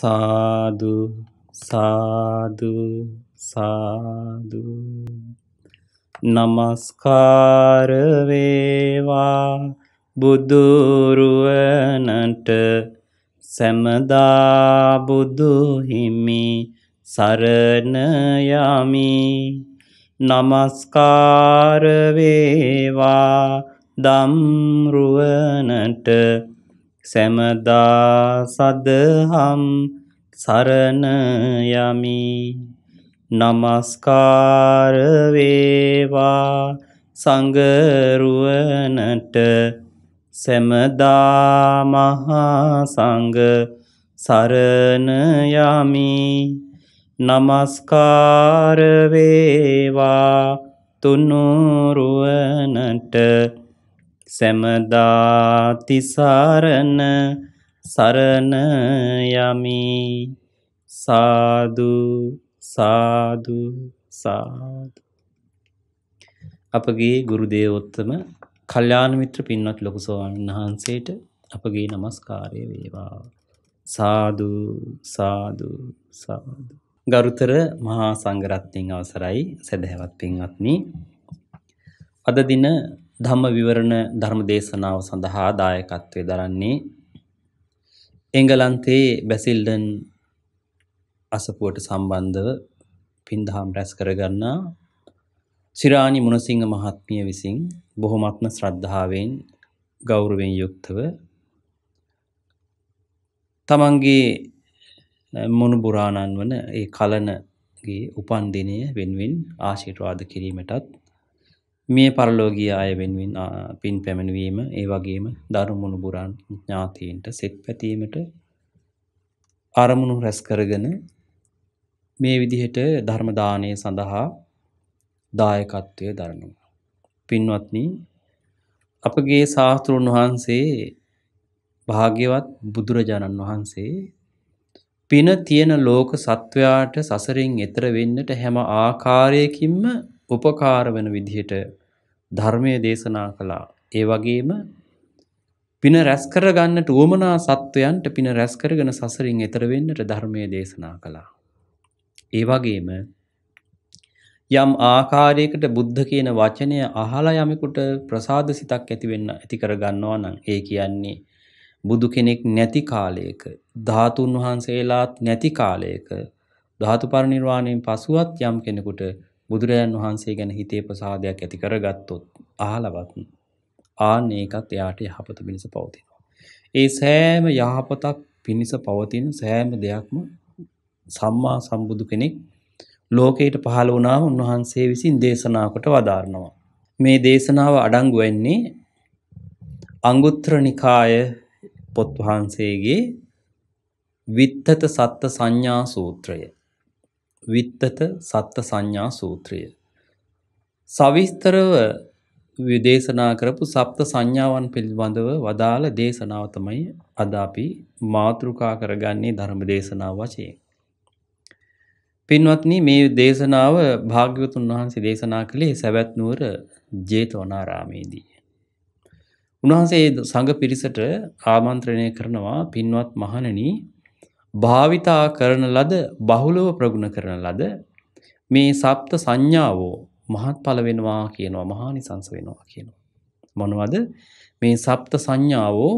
සාදු සාදු සාදු නමස්කාර වේවා බුදුරුවනට සැමදා බුදු හිමි සරණ යමි නමස්කාර වේවා දම්රුවනට සැමදා සදහම් සරණ යමි নমස්කාර වේවා සංගරුවනට සැමදා මහා සංඝ සරණ යමි নমස්කාර වේවා තුනුරුවනට සැමදාතිසාරණ සරණ යමි සාදු සාදු සාදු අපගේ ගුරු දේවෝත්තම කල්යාණ මිත්‍ර පින්වත් ලොකු ස්වාමීන් වහන්සේට අපගේ নমස්කාරය වේවා සාදු සාදු සාදු ගරුතර මහා සංඝරත්නයන් අවසරයි සදහැවත් පින්වත්නි අද දින ධම්ම විවරණ ධර්ම දේශනාව සඳහා දායකත්වය දරන්නේ එංගලන්තයේ බැසිල්ඩන් අසපුවට සම්බන්ධව පින්දහම් රැස් කරගන්නා සිරාණි මුණසිංහ මහත්මිය විසින් බොහොමත්ම ශ්‍රද්ධාවෙන් ගෞරවයෙන් යුක්තව තමන්ගේ මොනුබුරාණන් වන ඒ කලනගේ උපන් දිනය වෙනුවෙන් ආශිර්වාද කිරීමටත් මේ පරලෝකීය අය වෙනුවෙන් පින් පැමිණවීම ඒ වගේම දරුමුණු පුරන් ඥාතීන්ට සෙත් පැතීමට අරමුණු රැස් කරගෙන මේ විදිහට ධර්ම දානය සඳහා දායකත්වය දරනවා. පින්වත්නි අපගේ ශාස්තෘන් වහන්සේ භාග්‍යවත් බුදුරජාණන් වහන්සේ පින තියෙන ලෝක සත්වයාට සසරින් එතර වෙන්නට හැම ආකාරයකින්ම උපකාර වෙන විදිහට ධර්මය දේශනා කළා. ඒ වගේම පින රැස් කරගන්නට උවමනා සත්වයන්ට පින රැස් කරගෙන සසරින් එතර වෙන්නට ධර්මයේ දේශනා කළා. ඒ වගේම යම් ආකාරයකට බුද්ධ කියන වචනය අහලා යමෙකුට ප්‍රසාද සිතක් ඇති වෙන්න ඇති කර ගන්නවා නම් ඒ කියන්නේ බුදු කෙනෙක් නැති කාලයක ධාතුන් වහන්සේලාත් නැති කාලයක ධාතු පරිනිර්වාණයෙන් පසුවත් යම් කෙනෙකුට බුදුරජාන් වහන්සේ ගැන හිතේ ප්‍රසාදයක් ඇති කරගත්තොත් අහලවත් ආන්න ඒකත් එයාට යහපත පිණිස පවතිනවා. ඒ සෑම යහපතක් පිණිස පවතින සෑම දෙයක්ම සම්මා සම්බුදු කෙනෙක් ලෝකයට පහළ වුණා උන්වහන්සේ විසින් දේශනා කොට වදාරනවා. මේ දේශනාව අඩංගු වෙන්නේ අංගුත්තර නිකාය පොත් වහන්සේගේ විත්තත සත්ත සංඥා සූත්‍රය. විත්තත සත්ත සංඥා සූත්‍රය. සවිස්තරව විදේශනා කරපු සප්ත සංඥාවන් පිළිබඳව වදාළ දේශනාව තමයි අද අපි මාතෘකා කරගන්නේ ධර්ම දේශනාව වශයෙන්. පින්වත්නි මේ දේශනාව භාග්‍යවතුන් වහන්සේ දේශනා කළේ සවැත් නුවර ජේතවනාරාමේදී. උන්වහන්සේ සංඝ පිරිසට ආමන්ත්‍රණය කරනවා පින්වත් මහණෙනි භාවිතා කරන ලද බහුලව ප්‍රගුණ කරන ලද මේ සප්ත සංඥාවෝ මහත් පල වෙනවා කියනවා මහා නිසංස වෙනවා කියනවා. මොනවද මේ සප්ත සංඥාවෝ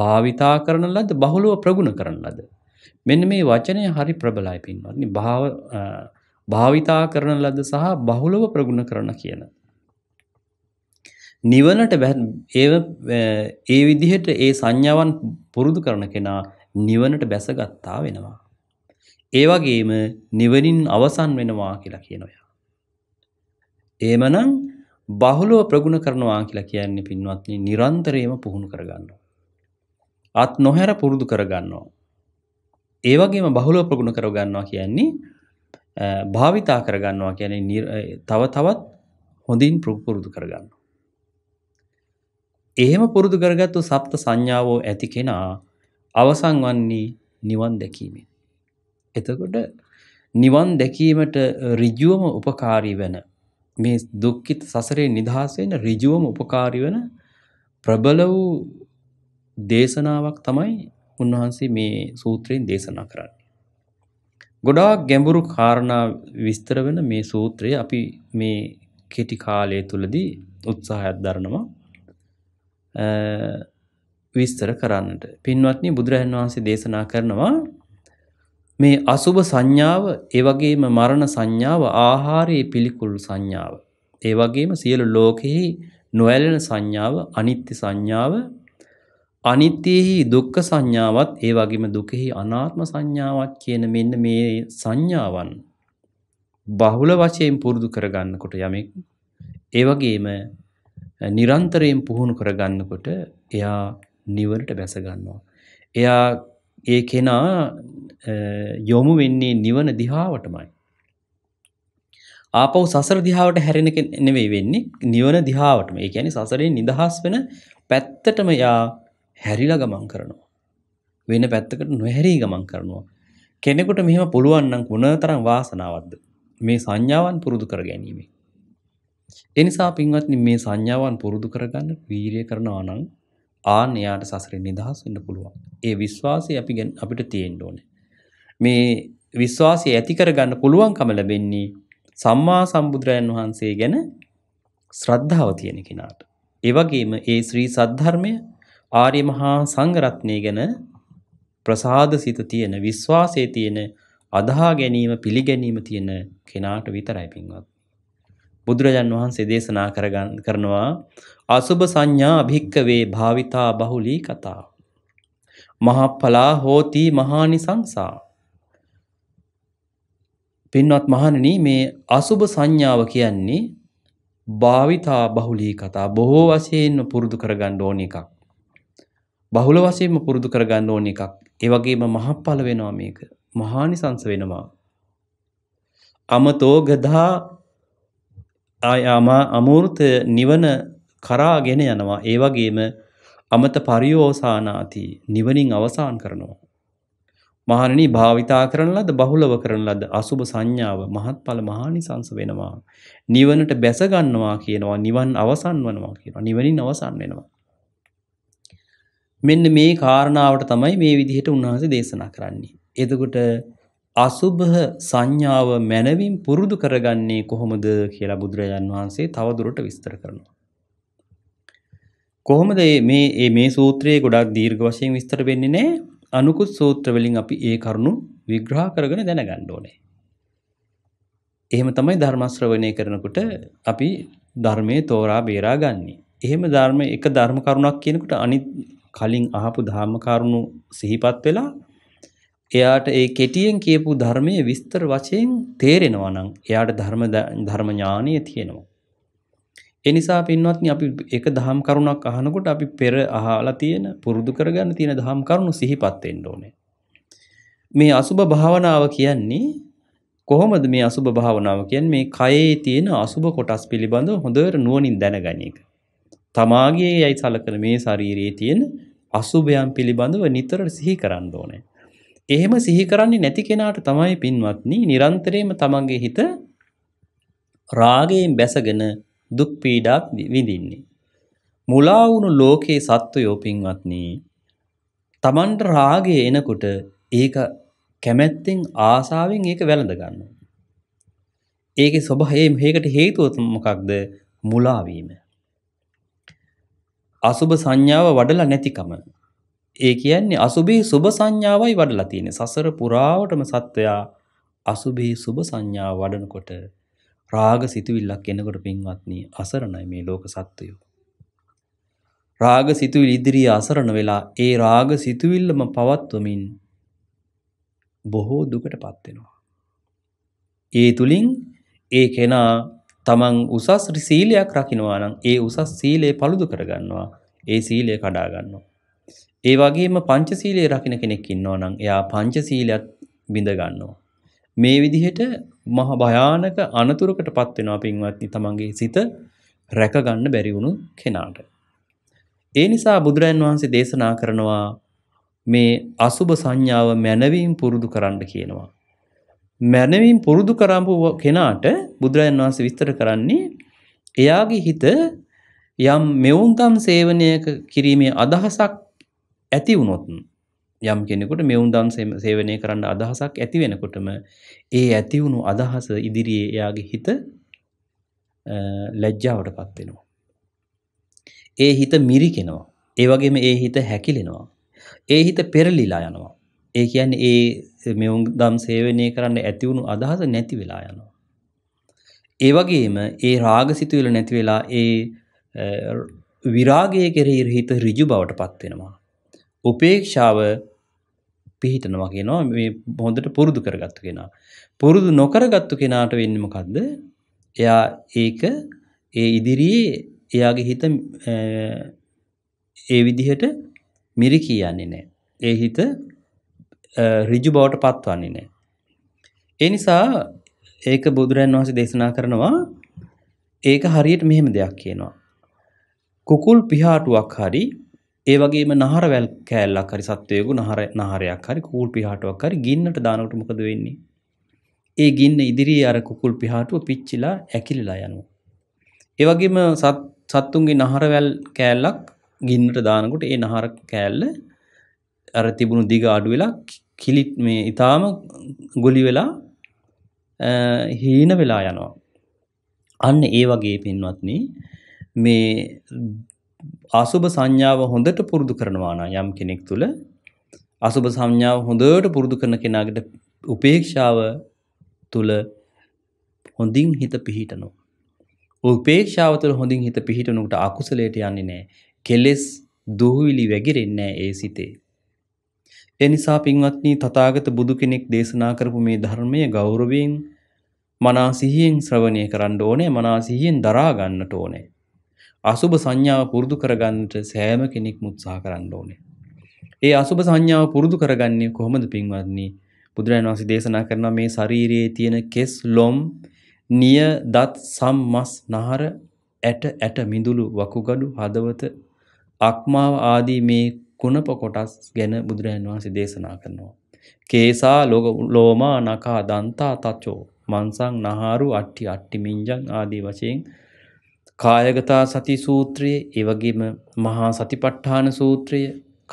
භාවිතා කරන ලද බහුලව ප්‍රගුණ කරන ලද. මෙන්න මේ වචනය හරි ප්‍රබලයි පින්වත්නි භාව භාවිතා කරන ලද සහ බහුලව ප්‍රගුණ කරන කියන. නිවනට ඒ විදිහට ඒ සංඥාවන් පුරුදු කරන කෙනා නිවනට බැසගත්තා වෙනවා. ඒ වගේම නිවනින් අවසන් වෙනවා කියලා කියනවා. එමනම් බහුලව ප්‍රගුණ කරනවා කියලා කියන්නේ පින්වත්නි නිරන්තරයෙන්ම පුහුණු කරගන්නවා. අත් නොහැර පුරුදු කරගන්නවා. ඒ වගේම බහුලව ප්‍රගුණ කරගන්නවා කියන්නේ භාවිතා කරගන්නවා කියන්නේ තව තවත් හොඳින් පුරුදු කරගන්නවා. එහෙම පුරුදු කරගත්තු සප්ත සංඥාවෝ ඇති කෙනා අවසන් වන්නේ නිවන් දැකීමෙන්. එතකොට නිවන් දැකීමට ඍජුවම උපකාරී වෙන මේ දුක්ඛිත සසරේ නිදහස් වෙන ඍජුවම උපකාරී වෙන ප්‍රබල වූ දේශනාවක් තමයි උන්වහන්සේ මේ සූත්‍රයෙන් දේශනා කරන්නේ. ගොඩාක් ගැඹුරු කාරණා විස්තර වෙන මේ සූත්‍රය අපි මේ කෙටි කාලය තුලදී උත්සාහයක් දරනවා. විස්තර කරන්නට. පින්වත්නි බුදුරජාන් වහන්සේ දේශනා කරනවා මේ අසුභ සංඥාව, ඒ වගේම මරණ සංඥාව, ආහාරයේ පිළිකුල් සංඥාව, ඒ වගේම සියලු ලෝකෙහි නොඇලෙන සංඥාව, අනිත්‍ය සංඥාව, අනිත්‍යෙහි දුක්ඛ සංඥාවත්, ඒ වගේම දුකෙහි අනාත්ම සංඥාවත් කියන මෙන්න මේ සංඥාවන් බහුල වශයෙන් පුරුදු කරගන්නකොට යමෙක් ඒ වගේම නිරන්තරයෙන් පුහුණු කරගන්නකොට එයා නිවනට බැස ගන්නවා. එයා ඒ කෙනා යොමු වෙන්නේ නිවන දිහාවටමයි. ආපහු සසර දිහාවට හැරෙන නෙවෙයි වෙන්නේ නිවන දිහාවටම. ඒ කියන්නේ සසරෙන් නිදහස් වෙන පැත්තටම යා හැරිලා ගමන් කරනවා. වෙන පැත්තකට නොහැරී ගමන් කරනවා. කෙනෙකුට මෙහෙම පුළුවන් නම් මොනතරම් වාසනාවක්ද මේ සංඥාවන් පුරුදු කර ගැනීම. ඒ නිසා පින්වත්නි මේ සංඥාවන් පුරුදු කරගන්න වීරිය කරනවා නම් ආන් එයාට සසරින් නිදහස් වෙන්න පුළුවන්. ඒ විශ්වාසය අපි අපිට තියෙන්න ඕනේ. මේ විශ්වාසය ඇති කරගන්න පුළුවන්කම ලැබෙන්නේ සම්මා සම්බුදුරයන් වහන්සේ ගැන ශ්‍රද්ධාව තියෙන කෙනාට. ඒ වගේම ඒ ශ්‍රී සද්ධර්මය ආර්ය මහා සංඝරත්නය ගැන ප්‍රසාද සිත තියෙන විශ්වාසයේ තියෙන අදහා ගැනීම පිළිගැනීම තියෙන කෙනාට විතරයි පින්වත්. බුදුරජාන් වහන්සේ දේශනා කරගන්න කරනවා අසුභ සංඥා අභික්කවේ භාවිතා බහුලී කතා මහප්පලා හෝති මහානිසංසා පින්වත් මහණනි මේ අසුබ සංඥාව කියන්නේ භාවිතා බහුලී කතා බොහෝ වශයෙන්ම පුරුදු කරගන්න ඕන එකක්. බහුල වශයෙන්ම පුරුදු කරගන්න ඕන එකක්. ඒ වගේම මහප්ඵල වෙනවා මේක. මහානිසංස වෙනවා. අමතෝ ගධා ආයාමා අමූර්ත නිවන කරාගෙන යනවා. ඒ වගේම අමත පරියෝසානාති නිවනින් අවසන් කරනවා. මහණෙනි භාවිතා කරන ලද බහුලව කරන ලද අසුබ සංඥාව මහත්ඵල මහානිසංස වෙනවා. නිවනට බැස ගන්නවා කියනවා නිවන් අවසන් වෙනවා කියනවා නිවනින් අවසන් වෙනවා. මෙන්න මේ කාරණාවට තමයි මේ විදිහට උන්වහන්සේ දේශනා කරන්නේ. එතකොට අසුභ සංඥාව මැනවින් පුරුදු කරගන්නේ කොහොමද කියලා බුදුරජාන් වහන්සේ තවදුරට විස්තර කරනවා. කොහොමද මේ මේ සූත්‍රයේ ගොඩක් දීර්ඝ වශයෙන් විස්තර වෙන්නේ නැහැ. අනුකුත් සූත්‍ර වලින් අපි ඒ කරුණු විග්‍රහ කරගෙන දැනගන්න ඕනේ. එහෙම තමයි ධර්ම ශ්‍රවණය කරනකොට අපි ධර්මයේ තෝරා බේරා ගන්නෙ. එහෙම ධර්ම එක ධර්ම කරුණක් කියනකොට අනිත් කලින් අහපු ධර්ම කරුණු සිහිපත් වෙලා එයාට ඒ කෙටියෙන් කියපු ධර්මයේ විස්තර වශයෙන් තේරෙනවා නම් එයාට ධර්ම ධර්ම ඥානය තියෙනවා. ඒ නිසා පින්වත්නි අපි එක දහම් කරුණක් අහනකොට අපි පෙර අහලා තියෙන පුරුදු කරගන්න තියෙන දහම් කරුණු සිහිපත් වෙන්න ඕනේ. මේ අසුබ භාවනාව කියන්නේ කොහොමද මේ අසුබ භාවනාව කියන්නේ මේ කයේ තියෙන අසුබ කොටස් පිළිබඳව හොඳට නුවණින් දැනගන එක. තමාගේ යයි සලකන මේ ශරීරයේ තියෙන අසුබයන් පිළිබඳව නිතර සිහි කරන්න ඕනේ. එහෙම සිහි කරන්නේ නැති කෙනාට තමයි පින්වත්නි නිරන්තරයෙන්ම තමන්ගේ හිත රාගයෙන් බැසගෙන දුක් පීඩා විඳින්නේ. මුලා වුණු ලෝකේ සත්වයෝ පින්වත්නි තමන්ට රාගය එනකොට ඒක කැමැත්තෙන් ආසාවෙන් ඒක වැළඳ ගන්නවා. ඒකේ ස්වභාවය මේකට හේතුව මොකක්ද? මුලා වීම. අසුබ සංඥාව වඩලා නැතිකම ඒ කියන්නේ අසුභී සුභ සංඥාවයි වඩලා තියෙන්නේ. සසර පුරාවටම සත්වයා අසුභී සුභ සංඥාව වඩනකොට රාග සිතුවිල්ලක් එනකොට පින්වත්නි අසරණයි මේ ලෝක සත්වයෝ. රාග සිතුවිලි ඉදිරියේ අසරණ වෙලා ඒ රාග සිතුවිල්ලම පවත්වමින් බොහෝ දුකටපත් වෙනවා. ඒ තුලින් ඒ කෙනා තමන් උසස් සීලයක් රකින්නවා නම් ඒ උසස් සීලය paludu කරගන්නවා. ඒ සීලය කඩා ගන්නවා. ඒ වගේම පංචශීලයේ රකින්න කෙනෙක් ඉන්නවා නම් එයා පංචශීලයක් බිඳ ගන්නවා. මේ විදිහට මහ භයානක අනතුරකටපත් වෙනවා පින්වත්නි තමන්ගේ සිත රැක ගන්න බැරි වුණු කෙනාට. ඒ නිසා බුදුරජාන් වහන්සේ දේශනා කරනවා මේ අසුබ සංඥාව මනවින් පුරුදු කරන්න කියනවා. මනවින් පුරුදු කරපු කෙනාට බුදුරජාන් වහන්සේ විස්තර කරන්නේ එයාගේ හිත යම් මෙවුන්කම් සේවනය කිරීමේ අදහසක් ඇති වුණොත් යම් කෙනෙකුට මෙවුන්දන් සේවනය කරන්න අදහසක් ඇති වෙනකොටම ඒ ඇති වුණු අදහස ඉදිරියේ එයාගේ හිත ලැජ්ජාවට පත්වෙනවා. ඒ හිත මිරිකෙනවා. ඒ වගේම ඒ හිත හැකිලෙනවා. ඒ හිත පෙරලිලා යනවා. ඒ කියන්නේ ඒ මෙවුන් දම් සේවනය කරන්න ඇති වුණු අදහස නැති වෙලා යනවා. ඒ වගේම ඒ රාගසිතුවිල නැති වෙලා ඒ විරාගය කෙරෙහි හිත ඍජු බවට පත්වෙනවා. උපේක්ෂාව පිහිටනවා කියනවා මේ හොඳට පුරුදු කරගත්තු කෙනා. පුරුදු නොකරගත්තු කෙනාට වෙන්නේ මොකද්ද? එයා ඒක ඒ ඉදිරියේ එයාගේ හිත ඒ විදිහට මිරිකී යන්නේ නැහැ. ඒ හිත ඍජු බවට පත්වන්නේ නැහැ. ඒ නිසා ඒක බුදුරන් වහන්සේ දේශනා කරනවා ඒක හරියට මෙහෙම දෙයක් කියනවා. කුකුල් පිහාටුවක් හරි ඒ වගේම නහර වැල් කෑල්ලක් හරි සත්වයෙකු නහර නහරයක් හරි කුකුල් පිහාටුවක් හරි ගින්නට දානකොට මොකද වෙන්නේ? ඒ ගින්න ඉදිරියේ අර කුකුල් පිහාටුව පිච්චිලා ඇකිලිලා යනවා. ඒ වගේම සත්තුන්ගේ නහර වැල් කෑල්ලක් ගින්නට දානකොට ඒ නහර කෑල්ල අර තිබුණු දිග අඩු වෙලා කිලි මේ ඊටාම ගොලි වෙලා හීන වෙලා යනවා. අන්න ඒ වගේ පින්වත්නි මේ අසුභ සංඥාව හොඳට පුරුදු කරනවා නම් යම් කෙනෙක් තුල අසුභ සංඥාව හොඳට පුරුදු කරන කෙනාට උපේක්ෂාව තුල හොඳින් හිත පිහිටනවා. උපේක්ෂාව තුළ හොඳින් හිත පිහිටනුකට අකුසලයට යන්නේ නෑ. කෙලෙස් දුහවිලි වැගිරෙන්නේ ඒ සිතේ. ඒ නිසා පින්වත්නි තථාගත බුදු කෙනෙක් දේශනා කරපු මේ ධර්මය ගෞරවයෙන් මනසිහියෙන් ශ්‍රවණය කරන්න ඕනේ මනසිහියෙන් දරා ගන්නට ඕනේ අසුබ සංඥාව පුරුදු කරගන්නට සෑම කෙනෙක් මුත්සාහ කරන්න ඕනේ. ඒ අසුබ සංඥාව පුරුදු කරගන්නේ කොහොමද පින්වත්නි? බුදුරජාණන් වහන්සේ දේශනා කරන මේ ශාරීරියේ තියෙන කෙස් ලොම් නිය දත් සම් මස් නහර ඇට ඇට මිඳුළු වකුගඩු හදවත අක්මාව ආදී මේ කුණප කොටස් ගැන බුදුරජාණන් වහන්සේ දේශනා කරනවා. කේසා ලෝමා නකා දන්තා තචෝ මන්සං නහාරු අට්ටි අට්ටි මින්ජං ආදී වශයෙන් කායගතා සති සූත්‍රයේ එවගේම මහා සතිපට්ඨාන සූත්‍රය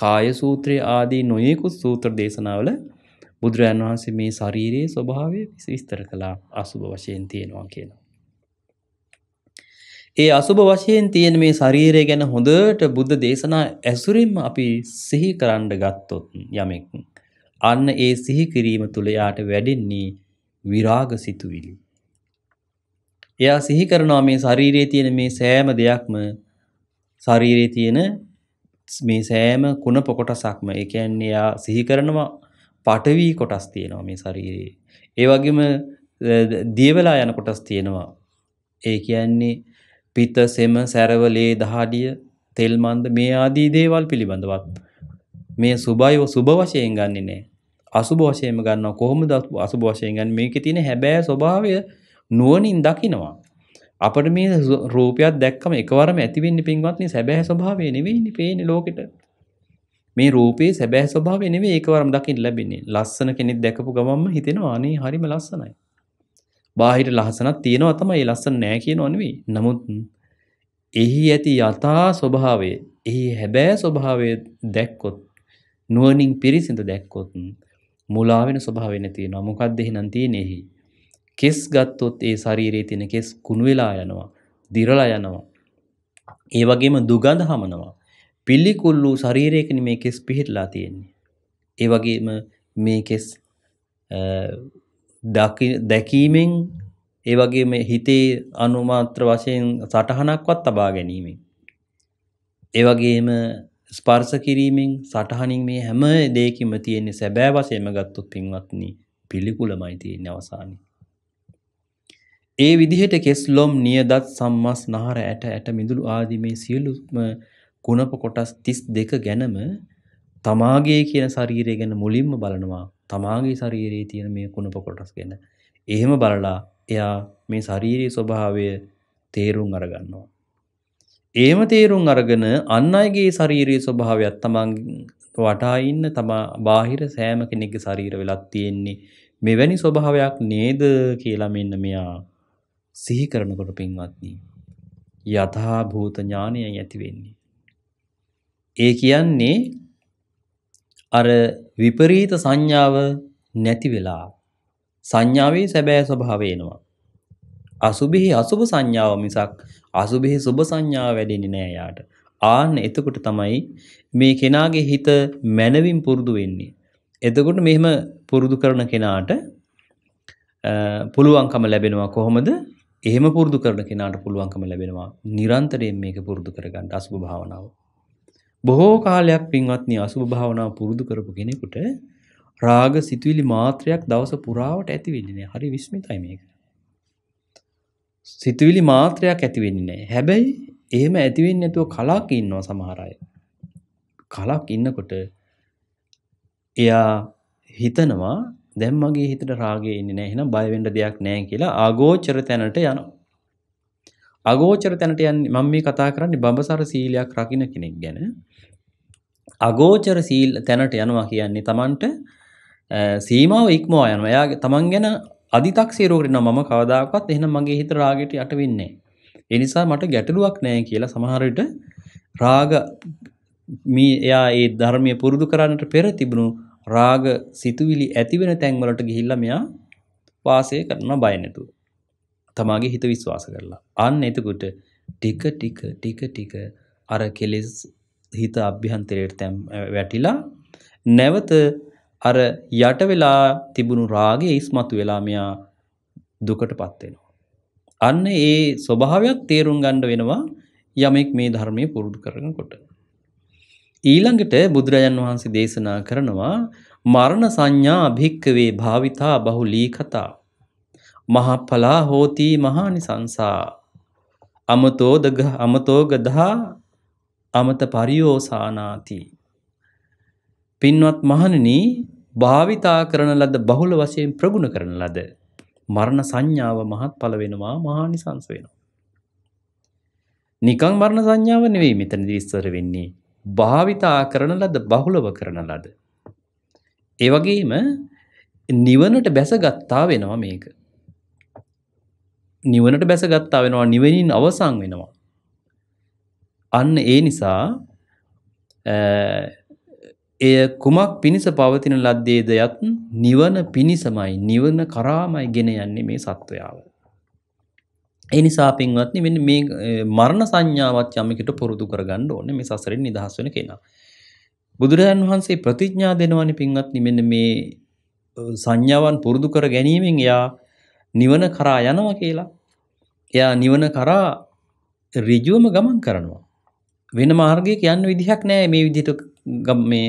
කාය සූත්‍රය ආදී නොයෙකුත් සූත්‍ර දේශනාවල බුදුරජාන් වහන්සේ මේ ශරීරයේ ස්වභාවය විස්තර කළා අසුභ වශයෙන් තියෙනවා කියලා. ඒ අසුභ වශයෙන් තියෙන මේ ශරීරය ගැන හොඳට බුද්ධ දේශනා ඇසුරින්ම අපි සිහි කරන්න ගත්තොත් යමෙක් අන්න ඒ සිහි කිරීම තුල යාට වැඩෙන්නේ විරාග සිතුවිලි. එයා සිහි කරනවා මේ ශරීරයේ තියෙන මේ සෑම දෙයක්ම ශරීරයේ තියෙන මේ සෑම කුණප කොටසක්ම ඒ කියන්නේ එයා සිහි කරනවා පටවි කොටස් තියෙනවා මේ ශරීරයේ. ඒ වගේම දියවලා යන කොටස් තියෙනවා. ඒ කියන්නේ පිත, සෙම, සැරවලේ, දහඩිය, තෙල් මන්ද මේ ආදී දේවල් පිළිබඳවත් මේ සුභය සුබ වශයෙන් ගන්නෙ නෑ. අසුභ වශයෙන්ම ගන්නවා. කොහොමද අසුභ වශයෙන් ගන්නේ? මේකේ තියෙන හැබෑ ස්වභාවය නුවණින් දකිනවා. අපට මේ රූපයක් දැක්කම එකවරම ඇති වෙන්නේ පින්වත්නි සැබෑ ස්වභාවය නෙවෙයිනේ පේන්නේ ලෝකෙට. මේ රූපේ සැබෑ ස්වභාවය නෙවෙයි එකවරම දකින්න ලැබෙන්නේ. ලස්සන කෙනෙක් දැකපු ගමන්ම හිතෙනවා අනේ හරිම ලස්සනයි. බාහිර ලහසනක් තියෙනවා තමයි ඒ ලස්සන නෑ කියනෝ නෙවෙයි. නමුත් එහි ඇති යථා ස්වභාවය, එහි හැබෑ ස්වභාවය දැක්කොත් නුවණින් පිරිසිඳ දැක්කොත් මුලා වෙන ස්වභාවය නැති වෙනවා. මොකද්ද එහෙනම් තියෙන්නේ එහි? කෙස් ගත්තොත් ඒ ශරීරයේ තියෙන කෙස් කුණු වෙලා යනවා, දිරලා යනවා. ඒ වගේම දුගඳ හමනවා. පිළිකුල් වූ ශරීරයකනේ මේ කෙස් පිහිටලා තියෙන්නේ. ඒ වගේම මේ කෙස් දැකීමෙන් ඒ වගේම හිතේ අනුමාත්‍ර වශයෙන් සටහනක්වත් තබා ගැනීමෙන් ඒ වගේම ස්පර්ශ කිරීමෙන් සටහනින් මේ හැම දෙයකින්ම තියෙන සැබෑ වශයෙන්ම ගත්තොත් පින්වත්නි පිළිකුලමයි තියෙන්නේ අවසානයේ ඒ විදිහට කෙස් ලොම් නියදත් සම්මස් නහර ඇට ඇට මිදුළු ආදී මේ සියලුම කුණප කොටස් 32 ගැනම තමාගේ කියන ශරීරය ගැන මුලින්ම බලනවා තමාගේ ශරීරයේ තියෙන මේ කුණප කොටස් ගැන. එහෙම බලලා එයා මේ ශාරීරික ස්වභාවය තේරුම් අරගන්නවා. එහෙම තේරුම් අරගෙන අන් අයගේ ශාරීරික ස්වභාවයත් තමන් වටා ඉන්න තමා බාහිර සෑම කෙනෙක්ගේ ශරීර වෙලක් තියෙන්නේ මෙවැනි ස්වභාවයක් නේද කියලා මෙන්න මෙයා සිහි කරනකොට පින්වත්නි යථා භූත ඥානය ඇති වෙන්නේ. ඒ කියන්නේ අර විපරීත සංඥාව නැති වෙලා සංඥාවේ සැබෑ ස්වභාවය එනවා. අසුභිහි අසුභ සංඥාව මිසක් අසුභිහි සුභ සංඥාව වැඩෙන්නේ නෑ යාට. ආන්න එතකොට තමයි මේ කෙනාගේ හිත මනවින් පුරුදු වෙන්නේ. එතකොට මෙහෙම පුරුදු කරන කෙනාට පුළුවන්කම ලැබෙනවා කොහොමද? එහෙම පුරුදු කරන කෙනාට පුළුවන්කම ලැබෙනවා නිරන්තරයෙන් මේක පුරුදු කරගන්න අසුභ භාවනාව. බොහෝ කාලයක් පින්වත්නි අසුභ භාවනාව පුරුදු කරපු කෙනෙකුට රාග සිතුවිලි මාත්‍රයක් දවස පුරාවට ඇති වෙන්නේ නැහැ. හරි විස්මිතයි මේක. සිතුවිලි මාත්‍රයක් ඇති වෙන්නේ නැහැ. හැබැයි එහෙම ඇති වෙන්නේ නැතුව කලක් ඉන්නවා සමහර අය. කලක් ඉන්නකොට එයා හිතනවා දැන් මගේ හිතට රාගය එන්නේ නැහැ. එහෙනම් බය වෙන්න දෙයක් නැහැ කියලා අගෝචර තැනට යනවා. අගෝචර තැනට යන්නේ මම මේ කතා කරන්නේ බඹසර සීලයක් රකින්න කෙනෙක් ගැන. අගෝචර සීල් තැනට යනවා කියන්නේ Tamanට සීමාව ඉක්මවා යනවා. එයාගේ Taman ගැන අදි탁සීරුව කරනවා මම කවදාකවත් එහෙනම් මගේ හිත රාගයට යට වෙන්නේ ඒ නිසා මට ගැටලුවක් නැහැ කියලා සමහර රාග මේ එයා ඒ ධර්මයේ පුරුදු කරන්නට පෙර තිබුණු රාග සිතුවිලි ඇතිවෙන තැන්වලට ගිහිල්ලා මෙයා වාසය කරනවා බය නැතුව. තමාගේ හිත විශ්වාස කරලා. අන්න එතකොට ටික ටික ටික ටික අර කෙලෙස් හිත අභ්‍යන්තරයට තැම් වැටිලා නැවත අර යට වෙලා තිබුණු රාගේ ඉස්මතු වෙලා මෙයා දුකටපත් වෙනවා. අන්න ඒ ස්වභාවයක් තේරුම් ගන්න වෙනවා යමෙක් මේ ධර්මයේ පුරුදු කරනකොට. ඊළඟට බුදුරජාන් වහන්සේ දේශනා කරනවා මරණ සංඥා අභික්කවේ භාවිතා බහුලී කතා. මහපලා හෝති මහානි සංසා. අමතෝදග අමතෝගදහා අමත පරියෝසානාති. පින්වත් මහණනි භාවිතා කරන ලද බහුල වශයෙන් ප්‍රගුණ කරන ලද. මරණ සංඥාව මහත් පල වෙනවා මහානිසංස වෙනවා. නිකං මරණ සංඥාව නෙවෙයි මෙතනදී ඉස්සර වෙන්නේ. භාවිතා කරන ලද බහුලව කරන ලද. ඒ වගේම නිවනට බැසගත්තා වෙනවා මේක. නිවනට බැසගත්තා වෙනවා නිවෙනින් අවසන් වෙනවා. අන්න ඒ නිසා එය කුමක් පිණිස පවතින ලද්දේද යත් නිවන පිණිසමයි නිවන කරාමයි ගෙන යන්නේ මේ සත්වයාව. ඒ නිසා පින්වත්නි මෙන්න මේ මරණ සංඥාවත් යමෙකුට පුරුදු කරගන්න ඕනේ මේ සසරෙන් නිදහස් වෙන කෙනා. බුදුරජාන් වහන්සේ ප්‍රතිඥා දෙනවනේ පින්වත්නි මෙන්න මේ සංඥාවන් පුරුදු කර ගැනීමෙන් එයා නිවන කරා යනවා කියලා. එයා නිවන කරා ඍජුවම ගමන් කරනවා. වෙන මාර්ගයක යන්න විදිහක් නැහැ මේ විදිහට මේ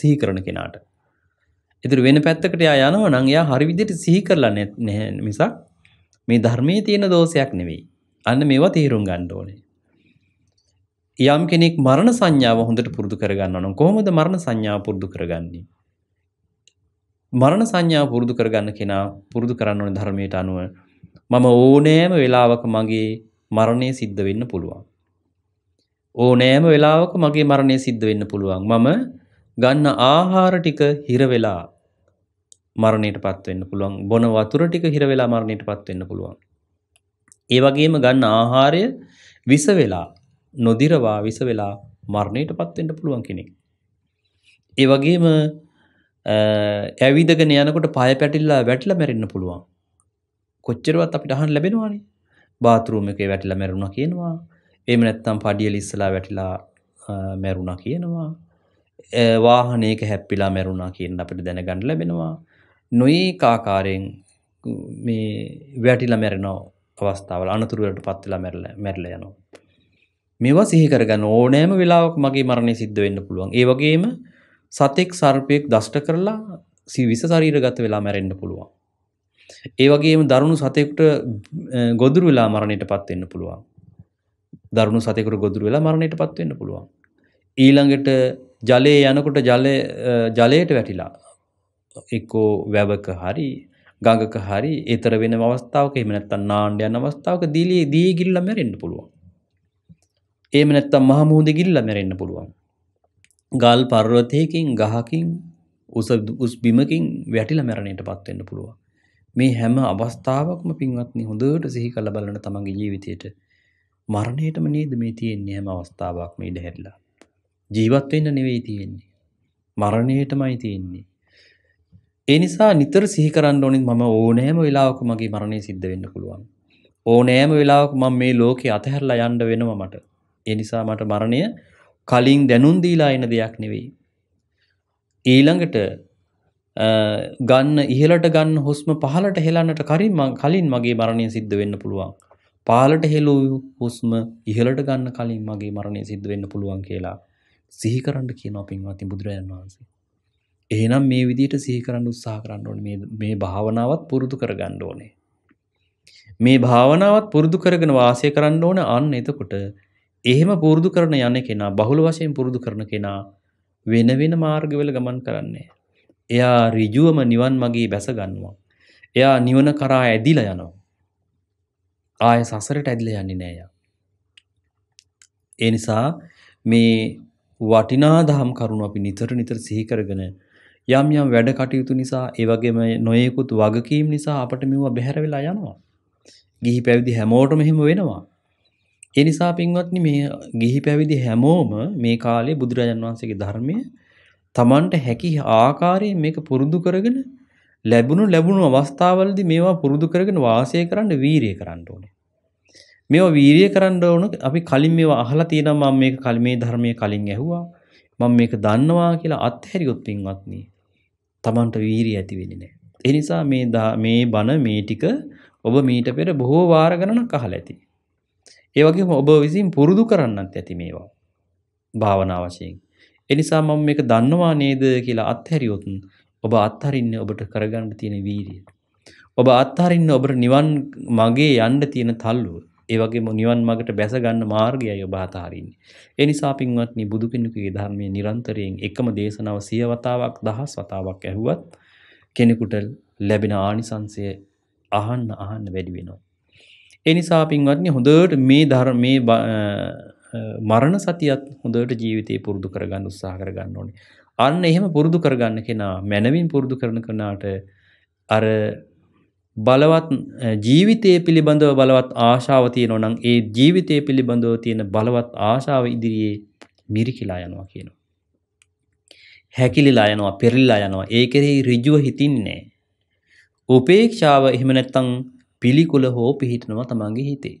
සිහි කරන කෙනාට. ඉතින් වෙන පැත්තකට එයා යනවා නම් එයා හරි විදිහට සිහි කරලා නැහැ මිසක් මේ ධර්මයේ තියෙන දෝෂයක් නෙවෙයි. අන්න මේවා තේරුම් ගන්න ඕනේ. යම් කෙනෙක් මරණ සංඥාව හොඳට පුරුදු කරගන්නවා නම් කොහොමද මරණ සංඥාව පුරුදු කරගන්නේ? මරණ සංඥාව පුරුදු කරගන්න කෙනා පුරුදු කරන්න ඕනේ ධර්මයට අනුව මම ඕනෑම වෙලාවක මගේ මරණය සිද්ධ වෙන්න පුළුවන්. ඕනෑම වෙලාවක මගේ මරණය සිද්ධ වෙන්න පුළුවන්. මම ගන්න ආහාර ටික හිර වෙලා මරණයටපත් වෙන්න පුළුවන් බොන වතුර ටික හිර වෙලා මරණයටපත් වෙන්න පුළුවන් ඒ වගේම ගන්න ආහාරය විස වෙලා නොදිරවා විස වෙලා මරණයටපත් වෙන්න පුළුවන් කෙනෙක් ඒ වගේම ඇවිදගෙන යනකොට පය පැටිල්ලා වැටිලා මැරෙන්න පුළුවන් කොච්චරවත් අපිට අහන්න ලැබෙනවානේ බාත්රූම් එකේ වැටිලා මැරුණා කියනවා එහෙම නැත්නම් පඩියල ඉස්සලා වැටිලා මැරුණා කියනවා වාහනයක හැප්පිලා මැරුණා කියන අපිට දැනගන්න ලැබෙනවා නොයේ කාකාරයෙන් මේ වැටිලා මැරෙනෝ අවස්ථාවල අනතුරුවලට පත්වෙලා මැරල මැරල යනවා. මේවා සිහිකරගන්න ඕනෑම වෙලාවක් මගේ මරණය සිද්ධ වෙන්න පුළුවන් ඒ වගේම සතෙක් සර්පයෙක් දෂ්ට කරලා සිවිස ශරීරගත වෙලා මැරෙන්න පුළුවන්. ඒ වගේම දරුණු සතෙකුට ගොදුරු වෙලා මරණයට පත් වෙන්න පුළුවන්. දරුණු සතෙකුට ගොදුරු වෙලා මරණයට පත් වෙන්න පුළුවන්. ඊළඟට ජලයේ යනකොට ජලය ජලයට වැටිලා එක්කෝ වැවක හරි ගඟක හරි ඊතර වෙන අවස්ථාවක එහෙම නැත්නම් නාන්න යන අවස්ථාවක දීලි දී ගිල්ලලා මැරෙන්න පුළුවන්. එහෙම නැත්නම් මහ මුහුදේ ගිල්ලලා මැරෙන්න පුළුවන්. ගල් පර්වතයකින් ගහකින් උස උස් බිමකින් වැටිලා මැරණයටපත් වෙන්න පුළුවන්. මේ හැම අවස්ථාවකම පින්වත්නි හොඳට සිහි කරලා බලන තමන්ගේ ජීවිතයේට මරණයටම නේද මේ තියෙන්නේ හැම අවස්ථාවක්ම ඉඩ හැරිලා. ජීවත් වෙන්න නෙවෙයි තියෙන්නේ. මරණයටමයි තියෙන්නේ. ඒ නිසා නිතර සිහි කරන්න ඕනෙත් මම ඕනෑම වෙලාවක මගේ මරණය සිද්ධ වෙන්න පුළුවන්. ඕනෑම වෙලාවක මම මේ ලෝකේ අතහැරලා යන්න වෙනවා මට. ඒ නිසා මට මරණය කලින් දැනුම් දීලා එන දෙයක් නෙවෙයි. ඊළඟට ගන්න ඉහලට ගන්න හුස්ම පහලට හෙලන්නට කරින් කලින් මගේ මරණය සිද්ධ වෙන්න පුළුවන්. පහලට හෙලූ හුස්ම ඉහලට ගන්න කලින් මගේ මරණය සිද්ධ වෙන්න පුළුවන් කියලා සිහි කරන්න කියනවා පින්වත්නි බුදුරජාණන් වහන්සේ. එහෙනම් මේ විදිහට සිහි කරන්න උත්සාහ කරන්න ඕනේ මේ මේ භාවනාවත් පුරුදු කරගන්න ඕනේ. මේ භාවනාවත් පුරුදු කරගෙන වාසය කරන්න ඕන අන්න එතකොට එහෙම පුරුදු කරන යන කෙනා බහුල වශයෙන් පුරුදු කරන කෙනා වෙන වෙන මාර්ගවල ගමන් කරන්නේ. එයා ඍජුවම නිවන් මගේ බැස ගන්නවා. එයා නිවන කරා ඇදිලා යනවා. ආය සසරට ඇදිලා යන්නේ නෑ එයා. ඒ නිසා මේ වටිනා දහම් කරුණු අපි නිතර නිතර සිහි කරගෙන යම් යම් වැඩ කටයුතු නිසා ඒ වගේම නොයෙකුත් වගකීම් නිසා අපට මෙව බැහැර වෙලා යනවා. ගිහි පැවිදි හැමෝටම එහෙම වෙනවා. ඒ නිසා පින්වත්නි මේ ගිහි පැවිදි හැමෝම මේ කාලේ බුදුරජාන් වහන්සේගේ ධර්මය Tamanට හැකි ආකාරයෙන් මේක පුරුදු කරගෙන ලැබුණු ලැබුණු අවස්ථාවවලදී මේවා පුරුදු කරගෙන වාසය කරන්න වීරිය කරන්න ඕනේ. මේවා වීරිය කරන්න ඕන අපි කලින් මේවා අහලා තියෙනවා මම මේක කලින් මේ ධර්මයේ කලින් ඇහුවා. මම මේක දන්නවා කියලා අත්හැරියොත් පින්වත්නි Tamanට වීරිය ඇති වෙන්නේ නැහැ. ඒ නිසා මේ මේ බණ මේ ටික ඔබ මීට පෙර බොහෝ වාර ගණනක් අහලා ඇති. ඒ වගේම ඔබ විසින් පුරුදු කරන්නත් ඇති මේවා. භාවනා වශයෙන්. ඒ නිසා මම මේක දන්නවා නේද කියලා අත්හැරියොත් ඔබ අත්හරින්නේ ඔබට කරගන්න තියෙන වීරිය. ඔබ අත්හරින්න ඔබට නිවන් මගේ යන්න තියෙන තල්ලුව. ඒ වගේම නිවන් මාර්ගට බැස ගන්න මාර්ගයයි ඔබ අතහරින්නේ. ඒ නිසා පින්වත්නි බුදු කෙනෙකුගේ ධර්මයේ නිරන්තරයෙන් එකම දේශනාව සිය වතාවක් දහස් වතාවක් ඇහුවත් කෙනෙකුට ලැබෙන ආනිසංසය අහන්න අහන්න වැඩි වෙනවා. ඒ නිසා පින්වත්නි හොඳට මේ ධර්මයේ මරණ සතියත් හොඳට ජීවිතේ පුරුදු කරගන්න උත්සාහ කරගන්න ඕනේ. අන්න එහෙම පුරුදු කරගන්න කෙනා මනවින් පුරුදු කරන කෙනාට අර බලවත් ජීවිතය පිළිබඳව බලවත් ආශාව තියෙනවා නම් ඒ ජීවිතය පිළිබඳව තියෙන බලවත් ආශාව ඉදිරියේ මිරිකිලා යනවා කියනවා. හැකිලිලා යනවා පෙරලිලා යනවා ඒ කෙරෙහි ඍජුව හිතින්නේ. උපේක්ෂාව එහෙම නැත්තම් පිළිකුල හෝ පිහිටනවා තමන්ගේ හිතේ.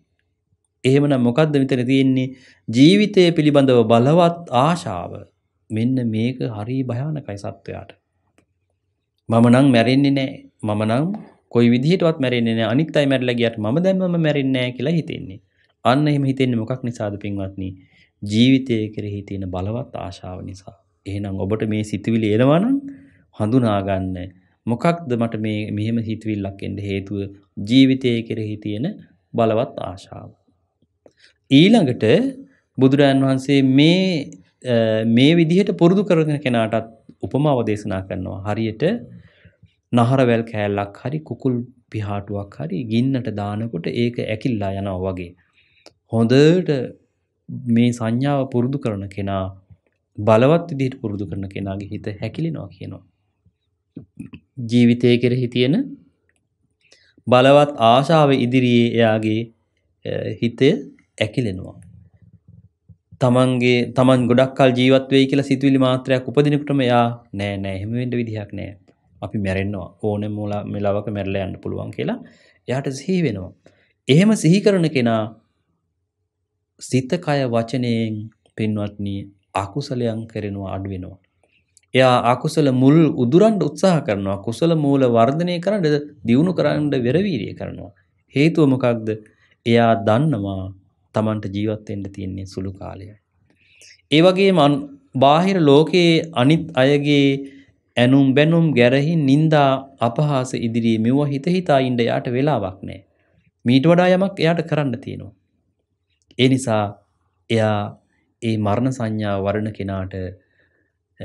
එහෙමනම් මොකද්ද මෙතන තියෙන්නේ ජීවිතය පිළිබඳව බලවත් ආශාව. මෙන්න මේක හරි භයානකයි සත්වයාට. මම නම් මැරෙන්නේ නැහැ. මම නම් කොයි විදිහටවත් මැරෙන්නේ නැහැ අනිත් අය මැරිලා ගියට මම දැම්මම මැරෙන්නේ නැහැ කියලා හිතෙන්නේ. අන්න එහෙම හිතෙන්නේ මොකක් නිසාද පින්වත්නි? ජීවිතය කෙරෙහි තියෙන බලවත් ආශාව නිසා. එහෙනම් ඔබට මේ සිතුවිලි එනවා නම් හඳුනා ගන්න. මොකක්ද මට මේ මෙහෙම හිතවිල්ලක් එන්න හේතුව? ජීවිතය කෙරෙහි තියෙන බලවත් ආශාව. ඊළඟට බුදුරජාන් වහන්සේ මේ මේ විදිහට පුරුදු කරගෙන කෙනාටත් උපමාව දේශනා කරනවා. හරියට නහරවැල් කෑල්ලක් හරි කුකුල් පිහාටුවක් හරි ගින්නට දානකොට ඒක ඇකිල්ලා යනවා වගේ. හොඳට මේ සංඥාව පුරුදු කරන කෙනා බලවත් විදිහට පුරුදු කරන කෙනාගේ හිත හැකිලෙනවා කියනවා. ජීවිතය කෙරෙහි තියෙන බලවත් ආශාව ඉදිරියේ එයාගේ හිතය ඇකිලෙනවා. තමන්ගේ තමන් ගොඩක්කල් ජීවත් වෙයි කියලා සිතුවිලි මාත්‍රයක් උපදිනකොටම එයා නෑ නෑ එහෙම වෙන්න විදිහක් නෑ අපි මැරෙන්නවා ඕන මුල මෙලාවක මැරල යන්න පුළුවන් කියලා එයාට සිහි වෙනවා. එහෙම සිහි කරන කෙනා සිතකය වචනයෙන් පින්වත්නී අකුසලයන් කරෙනවා අඩු වෙනවා. එයා අකුසල මුල් උදුරන්ට උත්සාහ කරනවා කුසල මූල වර්ධනය කරන්න දියුණු කරන්න වෙරවීරිය කරනවා. හේතුව මොකක්ද එයා දන්නවා තමන්ට ජීවත්වෙන්ට තියෙන්නේ සුළු කාලය. ඒ වගේ බාහිර ලෝකයේ අනිත් අයගේ ඇනුම් බැනුම් ගැරහි නින්දා අපහාස ඉදිරියේ මෙව හිත හිතා ඉන්න යාට වෙලාවක් නැහැ. මීට වඩා යමක් එයාට කරන්න තියෙනවා. ඒ නිසා එයා ඒ මරණ සංඥා වරණ කෙනාට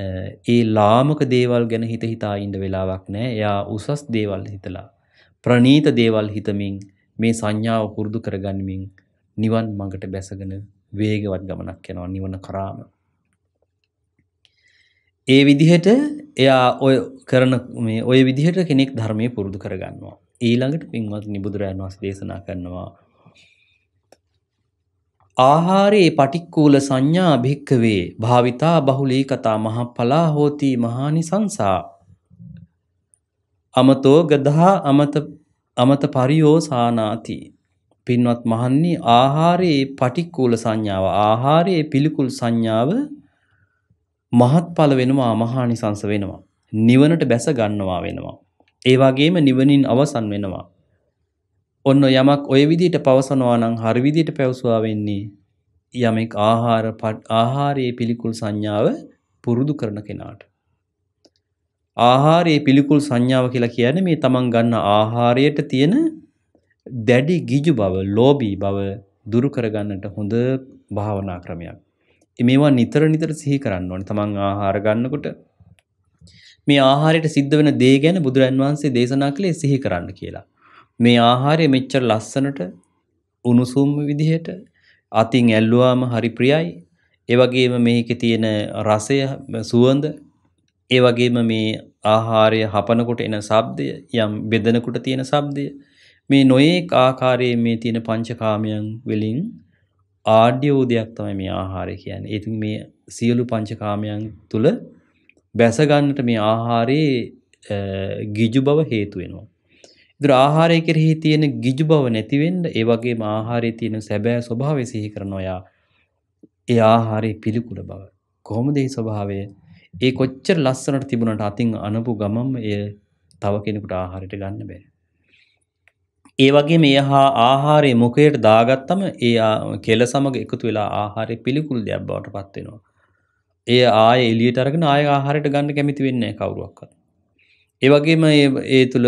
ඒ ලාමක දේවල් ගැන හිත හිතා ඉන්න වෙලාවක් නැහැ. එයා උසස් දේවල් හිතලා ප්‍රණීත දේවල් හිතමින් මේ සංඥාව පුරුදු කරගනිමින් නිවන් මඟට බැසගෙන වේගවත් ගමනක් යනවා නිවන කරාම. ඒ විදිහට එයා ඔය කරන මේ ඔය විදිහට කෙනෙක් ධර්මය පුරුදු කරගන්නවා. ඊළඟට පින්වත් නිබුදුරයන් වස් දේශනා කරනවා. ආහාරයේ පටික්කූල සංඥා භික්කවේ භාවිතා බහුලී කතා මහපලා හෝති මහානි සංසා. අමතෝ ගදහා අමත අමත පරියෝසානාති. පින්වත් මහන්නේ ආහාරයේ පටික්කූල සංඥාව ආහාරයේ පිළිකුල් සංඥාව මහත්ඵල වෙනවා මහානිසංස වෙනවා. නිවනට බැස ගන්නවා වෙනවා. ඒ වගේම නිවනින් අවසන් වෙනවා. ඔන්න යමක් ඔය විදිහට පවසනවා නම් හරි විදිහට පැවසුවා වෙන්නේ යමෙක් ආහාර ආහාරයේ පිළිකුල් සංඥාව පුරුදු කරන කෙනාට. ආහාරයේ පිළිකුල් සංඥාව කියලා කියන්නේ මේ තමන් ගන්න ආහාරයට තියෙන දැඩි ගිජු බව, ලෝභී බව දුරු කරගන්නට හොඳ භාවනා ක්‍රමයක්. මේවා නිතර නිතර සිහි කරන්න ඕනේ තමන් ආහාර ගන්නකොට මේ ආහාරයට සිද්ධ වෙන දේ ගැන බුදුරන් වහන්සේ දේශනා කළේ සිහි කරන්න කියලා. මේ ආහාරය මෙච්චර ලස්සනට උණුසුම් විදිහට අතින් ඇල්ලුවාම හරි ප්‍රියයි. ඒ වගේම මේකේ තියෙන රසය සුවඳ ඒ වගේම මේ ආහාරය හපනකොට එන ශබ්දය යම් බෙදනකොට තියෙන ශබ්දය මේ නොයේක් ආකාරයේ මේ තියෙන පංචකාමයන් වලින් ආඩ්‍ය උදයක් තමයි මේ ආහාරය කියන්නේ. ඉතින් මේ සියලු පංචකාමයන් තුල බැස ගන්නට මේ ආහාරයේ ගිජු බව හේතු වෙනවා. ඉතින් ආහාරය කෙරෙහි තියෙන ගිජු බව නැති වෙන්න ඒ වගේම ආහාරයේ තියෙන සැබෑ ස්වභාවය සිහි කරන ඔයා ඒ ආහාරයේ පිළිකුල බව. කොහොමද ඒ ස්වභාවය? ඒ කොච්චර ලස්සනට තිබුණාට අතින් අනපු ගමම් එය තව කෙනෙකුට ආහාරයට ගන්න බෑ. ඒ වගේ මේ හා ආහාරය මොකයට දාගත්තම ඒ කෙල සමඟ එකතු වෙලා ආහාරය පිළිකුල් දෙයක් බවට පත්වෙනවා. ඒ ආය එලියට අරගෙන ආය ආහාරයට ගන්න කැමිති වෙන්නේ කවුරුවක්. ඒවගේම ඒ තුළ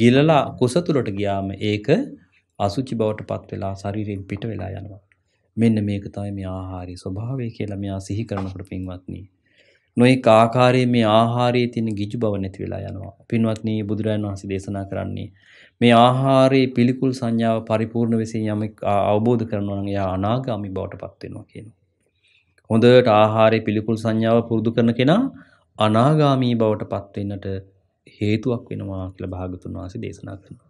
ගිලලා කුස තුළට ගියාම ඒක අසුචි බවට පත් වෙලා ශරීරයෙන් පිට වෙලා යනවා. මෙන්න මේක තමයි මේ ආහාරයේ ස්වභාවය කියලා මෙයා සිහි කරනකොට පින්වත්නි. නොඑක ආකාරයේ මේ ආහාරයේ තියෙන ගිජු බව නැති වෙලා යනවා. පින්වත්නි බුදුරජාණන් වහන්සේ දේශනා කරන්නේ මේ ආහාරයේ පිළිකුල් සංඥාව පරිපූර්ණ විසින් යමෙක් අවබෝධ කරනවා නම් එයා අනාගාමී බවට පත් වෙනවා කියනවා. හොඳට ආහාරයේ පිළිකුල් සංඥාව පුරුදු කරන කෙනා අනාගාමී බවට පත් වෙන්නට හේතුවක් වෙනවා කියලා භාගතුන් වහන්සේ දේශනා කරනවා.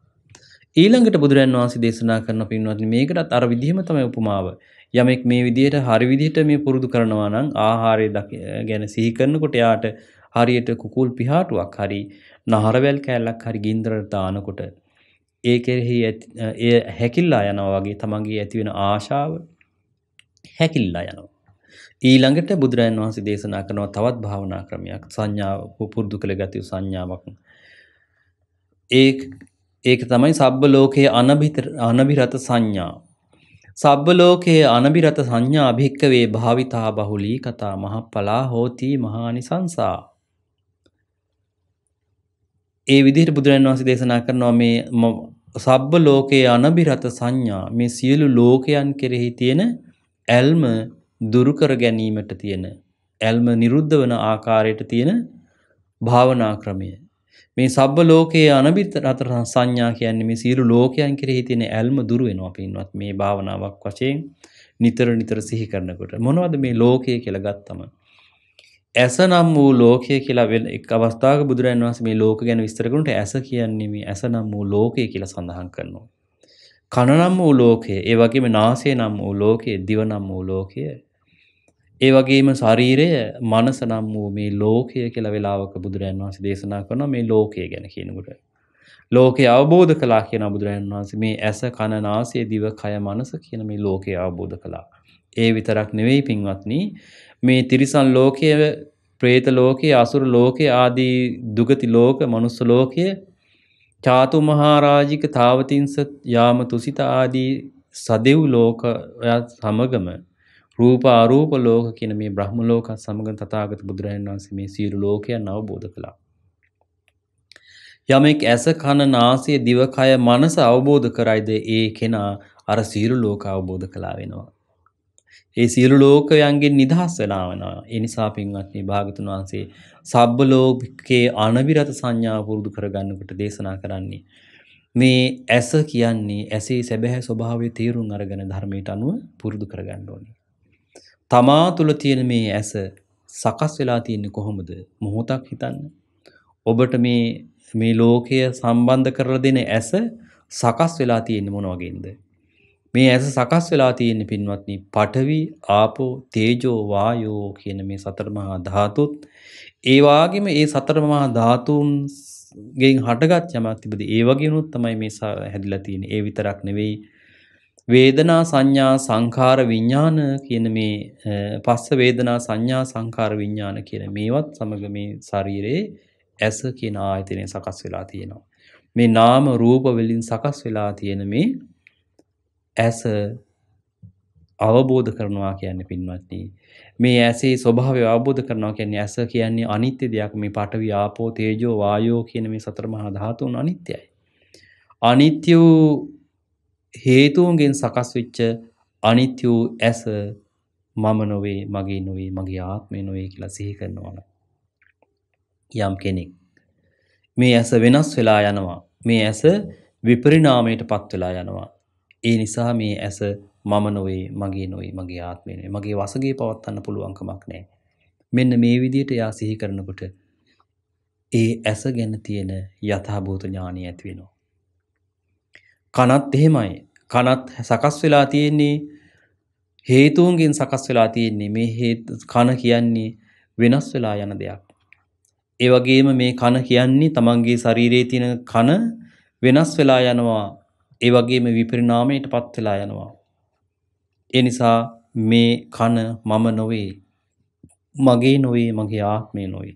ඊළඟට බුදුරන් වහන්සේ දේශනා කරන පින්වත්නි මේකටත් අර විදිහම තමයි උපමාව. යමෙක් මේ විදිහට හරි විදිහට මේ පුරුදු කරනවා නම් ආහාරය ගැන සිහි කරනකොට එයාට හරියට කුකුල් පිහාටුවක් හරි නහරවැල් කෑල්ලක් හරි ගින්දරට දානකොට ඒ කෙරෙහි එය හැකිල්ලා යනවා වගේ තමන්ගේ ඇතිවෙන ආශාව හැකිල්ලා යනවා. ඊළඟට බුදුරජන් වහන්සේ දේශනා කරනවා තවත් භාවනා ක්‍රමයක් සංඥාව පුරුදු කළ ගතිය සංඥාවක්. ඒ ඒක තමයි සබ්බ ලෝකයේ අනභිරත සංඥා. සබ්බ ලෝකයේ අනභිරත සංඥා භික්කවේ භාවිතා බහුලී කතා මහප්පලා හෝති මහානිසංසා. ඒ විදිහට බුදුරන් වහන්සේ දේශනා කරනවා මේ සබ්බ ලෝකයේ අනබිරත සංඥා මේ සියලු ලෝකයන් කෙරෙහි තියෙන ඇල්ම දුරුකර ගැනීමට තියෙන ඇල්ම නිරුද්ධ වන ආකාරයට තියෙන භාවනා ක්‍රමය. මේ සබ්බ ලෝකයේ අනබිත රත සංඥා කියන්නේ මේ සියලු ලෝකයන් කෙරෙහි තියෙන ඇල්ම දුර වෙනවා පින්වත් මේ භාවනාවක් වශයෙන් නිතර නිතර සිහි කරනකොට මොනවද මේ ලෝකය කියලා ගත්තම ඇස නම් වූ ලෝකය කියලා වෙන එක් අවස්ථාවක බුදුරන් වහන්සේ මේ ලෝක ගැන විස්තර කරනට ඇස කියන්නේ මේ ඇස නම් වූ ලෝකය කියලා සඳහන් කරනවා. කන නම් වූ ලෝකය, ඒ වගේම නාසය නම් වූ ලෝකය, දිව නම් වූ ලෝකය, ඒ වගේම ශරීරය, මනස නම් වූ මේ ලෝකය කියලා වෙලාවක බුදුරන් වහන්සේ දේශනා කරනවා මේ ලෝකය ගැන කියනකොට. ලෝකය අවබෝධ කළා කියන බුදුරන් වහන්සේ මේ ඇස, කන, නාසය, දිව, කය, මනස කියන මේ ලෝකය අවබෝධ කළා. ඒ විතරක් නෙවෙයි පින්වත්නි මේ තිරිසන් ලෝකය ප්‍රේත ලෝකයේ අසුර ලෝකයේ ආදී දුගති ලෝක මනුස්ස ලෝකය චාතු මහරාජික තාවතින්ස යාම තුසිත ආදී සදෙව් ලෝක සමගම රූප අරූප ලෝක කියන මේ බ්‍රහ්ම ලෝක සමග තථාගත බුදුරජාණන් වහන්සේ මේ සියලු ලෝකයන් අවබෝධ කළා. යමෙක් ඇස කන නාසය දිවකය මනස අවබෝධ කරයිද ඒ කෙනා අර සියලු ලෝක අවබෝධ කළා වෙනවා. ඒ සියලු ලෝකයන්ගෙන් නිදහස් වෙලා වෙනවා. ඒ නිසා පින්වත්නි භාගතුන් වහන්සේ සබ්බ ලෝකේ අනවිරත සංඥා පුරුදු කරගන්නකොට දේශනා කරන්නේ මේ ඇස කියන්නේ ඇසේ සැබෑ ස්වභාවය තේරුම් අරගෙන ධර්මයට අනුව පුරුදු කරගන්න ඕනේ. තමා තුල තියෙන මේ ඇස සකස් වෙලා තියෙන්නේ කොහොමද? මොහොතක් හිතන්න. ඔබට මේ මේ ලෝකය සම්බන්ධ කරලා දෙන ඇස සකස් වෙලා තියෙන්නේ මොන වගේද? මේ ඇස සකස් වෙලා තියෙන පින්වත්නි පඨවි ආපෝ තේජෝ වායෝ කියන මේ සතර මහා ධාතුත් ඒ වගේම ඒ සතර මහා ධාතුන් ගෙන් හටගත් යමක් තිබදී ඒ වගේනුත් තමයි මේ හැදිලා තියෙන්නේ ඒ විතරක් නෙවෙයි වේදනා සංඥා සංඛාර විඥාන කියන මේ පස්ස වේදනා සංඥා සංඛාර විඥාන කියන මේවත් සමග මේ ශරීරයේ ඇස කියන ආයතනය සකස් වෙලා තියෙනවා මේ නාම රූප වලින් සකස් වෙලා තියෙන මේ ඇස අවබෝධ කරනවා කියන්න පින්වත්නි මේ ඇසේ ස්වභාවය අවබෝධ කරනවා කියන්නේ ඇස කියන්නේ අනිත්‍ය දෙයක් මේ පඨවි ආපෝ තේජෝ වායෝ කියන මේ සතර මහා ධාතුන් අනිත්‍යයි අනිත්‍ය වූ හේතුන්ගෙන් සකස් වෙච්ච අනිත්‍ය වූ ඇස මම නොවේ මගේ නොවේ මගේ ආත්මය නොවේ කියලා සිහි කරනවා යම් කෙනෙක් මේ ඇස වෙනස් වෙලා යනවා මේ ඇස විපරිණාමයට පත් වෙලා යනවා ඒ නිසා මේ ඇස මම නොවේ මගේ නොවේ මගේ ආත්මය නොවේ මගේ වසඟේ පවත්වන්න පුළුවන් කමක් නැහැ. මෙන්න මේ විදිහට එයා සිහි කරනකොට ඒ ඇස ගැන තියෙන යථාභූත ඥානය ඇති වෙනවා. කනත් එහෙමයි. කනත් සකස් වෙලා තියෙන්නේ හේතුන්ගෙන් සකස් වෙලා තියෙන්නේ මේ කන කියන්නේ වෙනස් වෙලා යන දෙයක්. ඒ වගේම මේ කන කියන්නේ තමන්ගේ ශරීරයේ තියෙන කන වෙනස් වෙලා යනවා ඒ වගේම විපරිණාමයට පත් වෙලා යනවා. ඒ නිසා මේ කන මම නොවේ. මගේ නොවේ මගේ ආත්මය නොවේ.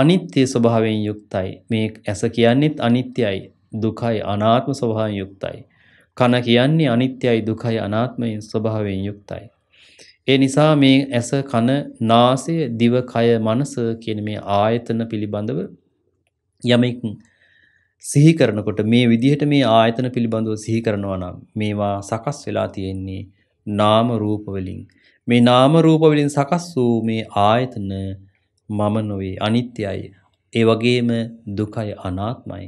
අනිත්‍ය ස්වභාවයෙන් යුක්තයි. මේ ඇස කියන්නේත් අනිත්‍යයි, දුකයි, අනාත්ම ස්වභාවයෙන් යුක්තයි. කන කියන්නේ අනිත්‍යයි, දුකයි, අනාත්මයෙන් ස්වභාවයෙන් යුක්තයි. ඒ නිසා මේ ඇස, කන, නාසය, දිව, කය, මනස කියන මේ ආයතන පිළිබඳව යමෙක් සිහි කරනකොට මේ විදිහට මේ ආයතන පිළිබඳව සිහි කරනවා නම් මේවා සකස් වෙලා තියෙන්නේ නාම රූප වලින්. මේ නාම රූප වලින් සකස් වූ මේ ආයතන මම නොවේ අනිත්‍යයි. ඒ වගේම දුකයි අනාත්මයි.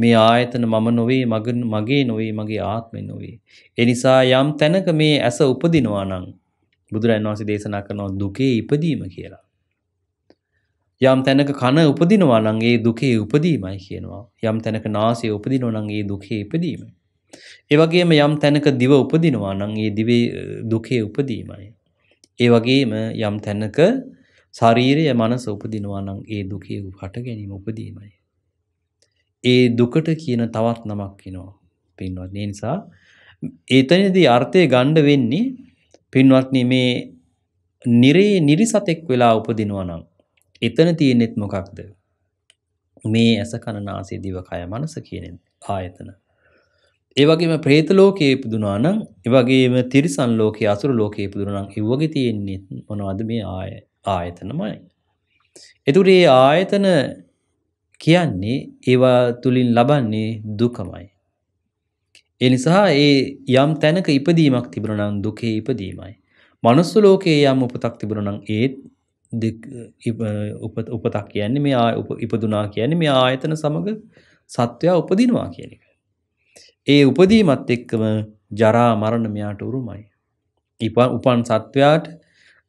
මේ ආයතන මම නොවේ මගේ නොවේ මගේ ආත්මය නොවේ. ඒ නිසා යම් තැනක මේ ඇස උපදිනවා නම් බුදුරන් වහන්සේ දේශනා කරනවා දුකේ ඉපදීම කියලා. යම් තැනක කන උපදිනවා නම් ඒ දුකේ උපදීමයි කියනවා. යම් තැනක නාසය උපදිනවා නම් ඒ දුකේ උපදීමයි. ඒ වගේම යම් තැනක දිව උපදිනවා නම් ඒ දිවේ දුකේ උපදීමයි. ඒ වගේම යම් තැනක ශරීරය මනස උපදිනවා නම් ඒ දුකේ හට ගැනීම උපදීමයි. ඒ දුකට කියන තවත් නමක් වෙනවා. පින්වත් ඒ නිසා එතනදී අර්ථය ගණ්ඩ වෙන්නේ පින්වත්නි මේ නිරේ නිරිසතෙක් වෙලා උපදිනවා නම් එතන තියෙන්නෙත් මොකක්ද මේ ඇස කණනාසේ දිවකය මනස කියන ආයතන ඒවගේම ප්‍රේත ලෝකයේ ඉපදුනා නම් ඒවගේම තිරිසන් ලෝකයේ අසුර ලෝකයේ ඉපදුනා නම් ඉවගේ තියෙන්නේ මොනවද මේ ආය ආයතනමයි. ඒතර මේ ආයතන කියන්නේ ඒවා තුලින් ලබන්නේ දුකමයි. ඒ නිසා ඒ යම් තැනක ඉපදීමක් තිබුණා නම් දුකේ ඉපදීමයි. මනුස්ස ලෝකයේ යම් උපතක් තිබුණා නම් ඒත් උපතක් කියන්නේ මේ ඉපදුනා කියන්නේ මේ ආයතන සමග සත්වයා උපදිනවා කියන එක. ඒ උපදීමත් එක්කම ජරා මරණ මෙයාට උරුමයි. උපන් සත්වයාට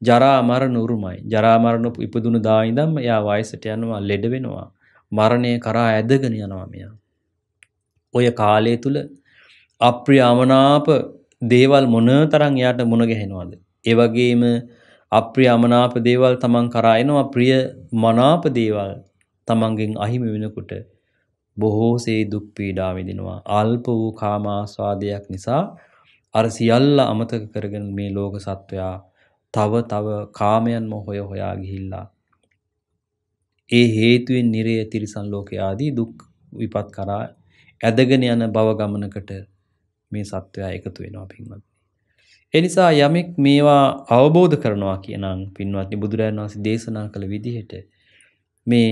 ජරා මරණ උරුමයි. ජරා මරණ ඉපදුණු දා ඉඳන්ම එයා වයසට යනවා, ලෙඩ වෙනවා. මරණය කරා ඇදගෙන යනවා මෙයා. ඔය කාලය තුල අප්‍රිය අමනාප දේවල් මොන තරම් එයාට මුණ ගැහෙනවද? ඒ වගේම අප්‍රිය අමනාප දේවල් තමන් කරා එනවා ප්‍රිය මනාප දේවල් තමන්ගෙන් අහිමි වෙනකොට බොහෝසේ දුක් පීඩා විඳිනවා අල්ප වූ කාමාස්වාදයක් නිසා අර සියල්ල අමතක කරගෙන මේ ලෝක සත්වයා තව තව කාමයන්ම හොය හොයා ගිහිල්ලා ඒ හේතුවෙන් නිරය තිරිසන් ලෝකයේ ආදී දුක් විපත් කරා ඇදගෙන යන බව ගමනකට මේ සත්වයා එකතු වෙනවා පින්වත් එනිසා යමෙක් මේවා අවබෝධ කරනවා කියනං පින්වත්නි බුදුරජාණන් වහන්සේ දේශනා කළ විදිහට මේ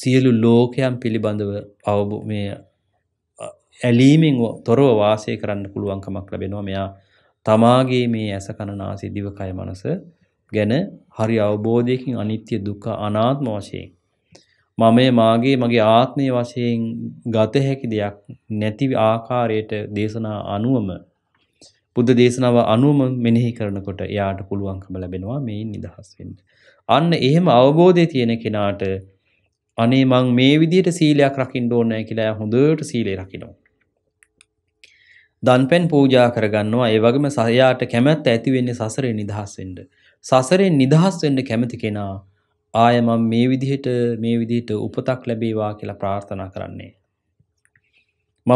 සියලු ලෝකයන් පිළිබඳව අවබ මේ ඇලීමෙන් තොරව වාසය කරන්න පුළුවන්කමක් ලැබෙනවා මෙයා තමාගේ මේ ඇස කණනාසි දිවකය මනස ගැන හරි අවබෝධයකින් අනිත්‍ය දුක අනාත්ම වශයෙන් මමය මාගේ මගේ ආත්මය වශයෙන් ගත හැකි දෙයක් නැති ආකාරයට දේශනා අනුවම බුද්ධ දේශනාව අනුවම මෙනෙහි කරනකොට එයාට පුළුවන්කම ලැබෙනවා මේ නිදහස් වෙන්න. අන්න එහෙම අවබෝධය තියෙන කෙනාට අනේ මං මේ විදිහට සීලයක් රකින්න ඕනේ කියලා හොඳට සීලය රකිනවා. දන්පැන් පූජා කරගන්නවා ඒ වගේම සයාට කැමැත්ත ඇති වෙන්නේ සසරේ නිදහස් වෙන්න. සසරෙන් නිදහස් වෙන්න කැමති කෙනා ආය මම මේ විදිහට මේ විදිහට උපතක් ලැබේවා කියලා ප්‍රාර්ථනා කරන්නේ.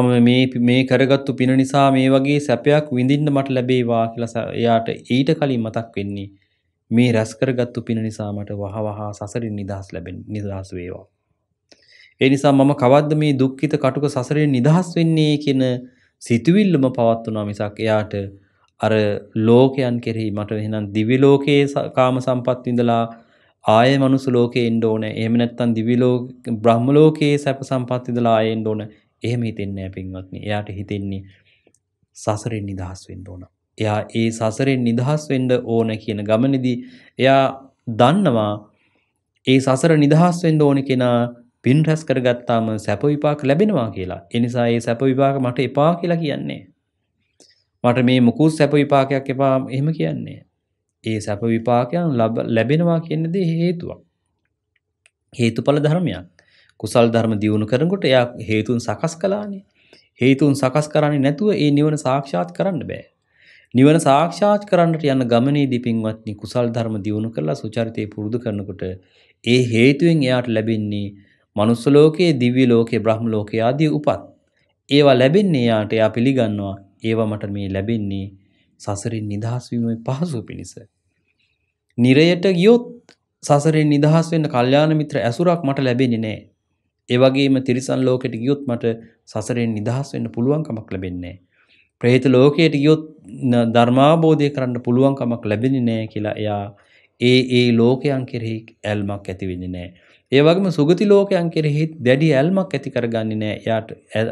මම මේ මේ කරගත්තු පින නිසා මේ වගේ සැපයක් විඳින්න මට ලැබේවා කියලා එයාට ඊට කලින් මතක් වෙන්නේ මේ රැස් කරගත්තු පින නිසා මට වහවහා සසරින් නිදහස් ලැබෙන්න නිදහස් වේවා. ඒ නිසා මම කවද්ද මේ දුක්ඛිත කටුක සසරින් නිදහස් වෙන්නේ කියන සිතුවිල්ලම පවත්වනවා මිසක් එයාට අර ලෝකයන් කෙරෙහි මට එහෙනම් දිව්‍ය ලෝකයේ කාම සම්පත් විඳලා ආයේ මනුස්ස ලෝකේ එන්න ඕනේ. එහෙම නැත්නම් දිව්‍ය ලෝක බ්‍රහ්ම ලෝකයේ සැප සම්පත් විඳලා ආයේ එන්න ඕනේ. එහෙම හිතෙන්නේ නැහැ පින්වත්නි. එයාට හිතෙන්නේ සසරෙන් නිදහස් වෙන්න ඕන. එයා ඒ සසරෙන් නිදහස් වෙන්න ඕන කියන ගමනේදී එයා දන්නවා ඒ සසර නිදහස් වෙන්න ඕන කෙනා පින් රැස් කරගත්තාම සැප විපාක ලැබෙනවා කියලා. ඒ නිසා ඒ සැප විපාක මට එපා කියලා කියන්නේ. මට මේ මුකුත් සැප විපාකයක් එපා එහෙම කියන්නේ. ඒ සැප විපාකයන් ලැබෙනවා කියන දේ හේතුවක්. හේතුඵල ධර්මයක්. කුසල් ධර්ම දියුණු කරනකොට එයා හේතුන් සකස් කළානේ. හේතුන් සකස් කරන්නේ නැතුව ඒ නිවන සාක්ෂාත් කරන්න බෑ. නිවන සාක්ෂාත් කරන්නට යන ගමනේදී පින්වත්නි කුසල් ධර්ම දියුණු කරලා සුචරිතේ පුරුදු කරනකොට ඒ හේතුවෙන් එයාට ලැබෙන්නේ මනුස්ස ලෝකයේ, දිව්‍ය ලෝකයේ, බ්‍රහ්ම ලෝකයේ ආදී උපත්. ඒවා ලැබෙන්නේ යාට එයා පිළිගන්නවා. ඒවා මට මේ ලැබෙන්නේ සසරින් නිදහස් වීමේ පහසුව පිණිස. නිරයට ගියොත් සසරෙන් නිදහස් වෙන්න කල්යාණ මිත්‍ර ඇසුරක් මට ලැබෙන්නේ නැහැ. ඒ වගේම තිරිසන් ලෝකයට ගියොත් මට සසරෙන් නිදහස් වෙන්න පුළුවන් කමක් ලැබෙන්නේ ප්‍රේත ලෝකයට ගියොත් ධර්මාබෝධය කරන්න පුළුවන් කමක් ලැබෙන්නේ නැහැ කියලා එයා ඒ ඒ ලෝකයන් කෙරෙහි ඇල්මක් ඇති වෙන්නේ නැහැ. ඒ වගේම සුගති ලෝකයන් කෙරෙහි දැඩි ඇල්මක් ඇති කරගන්නේ නැහැ. එයාට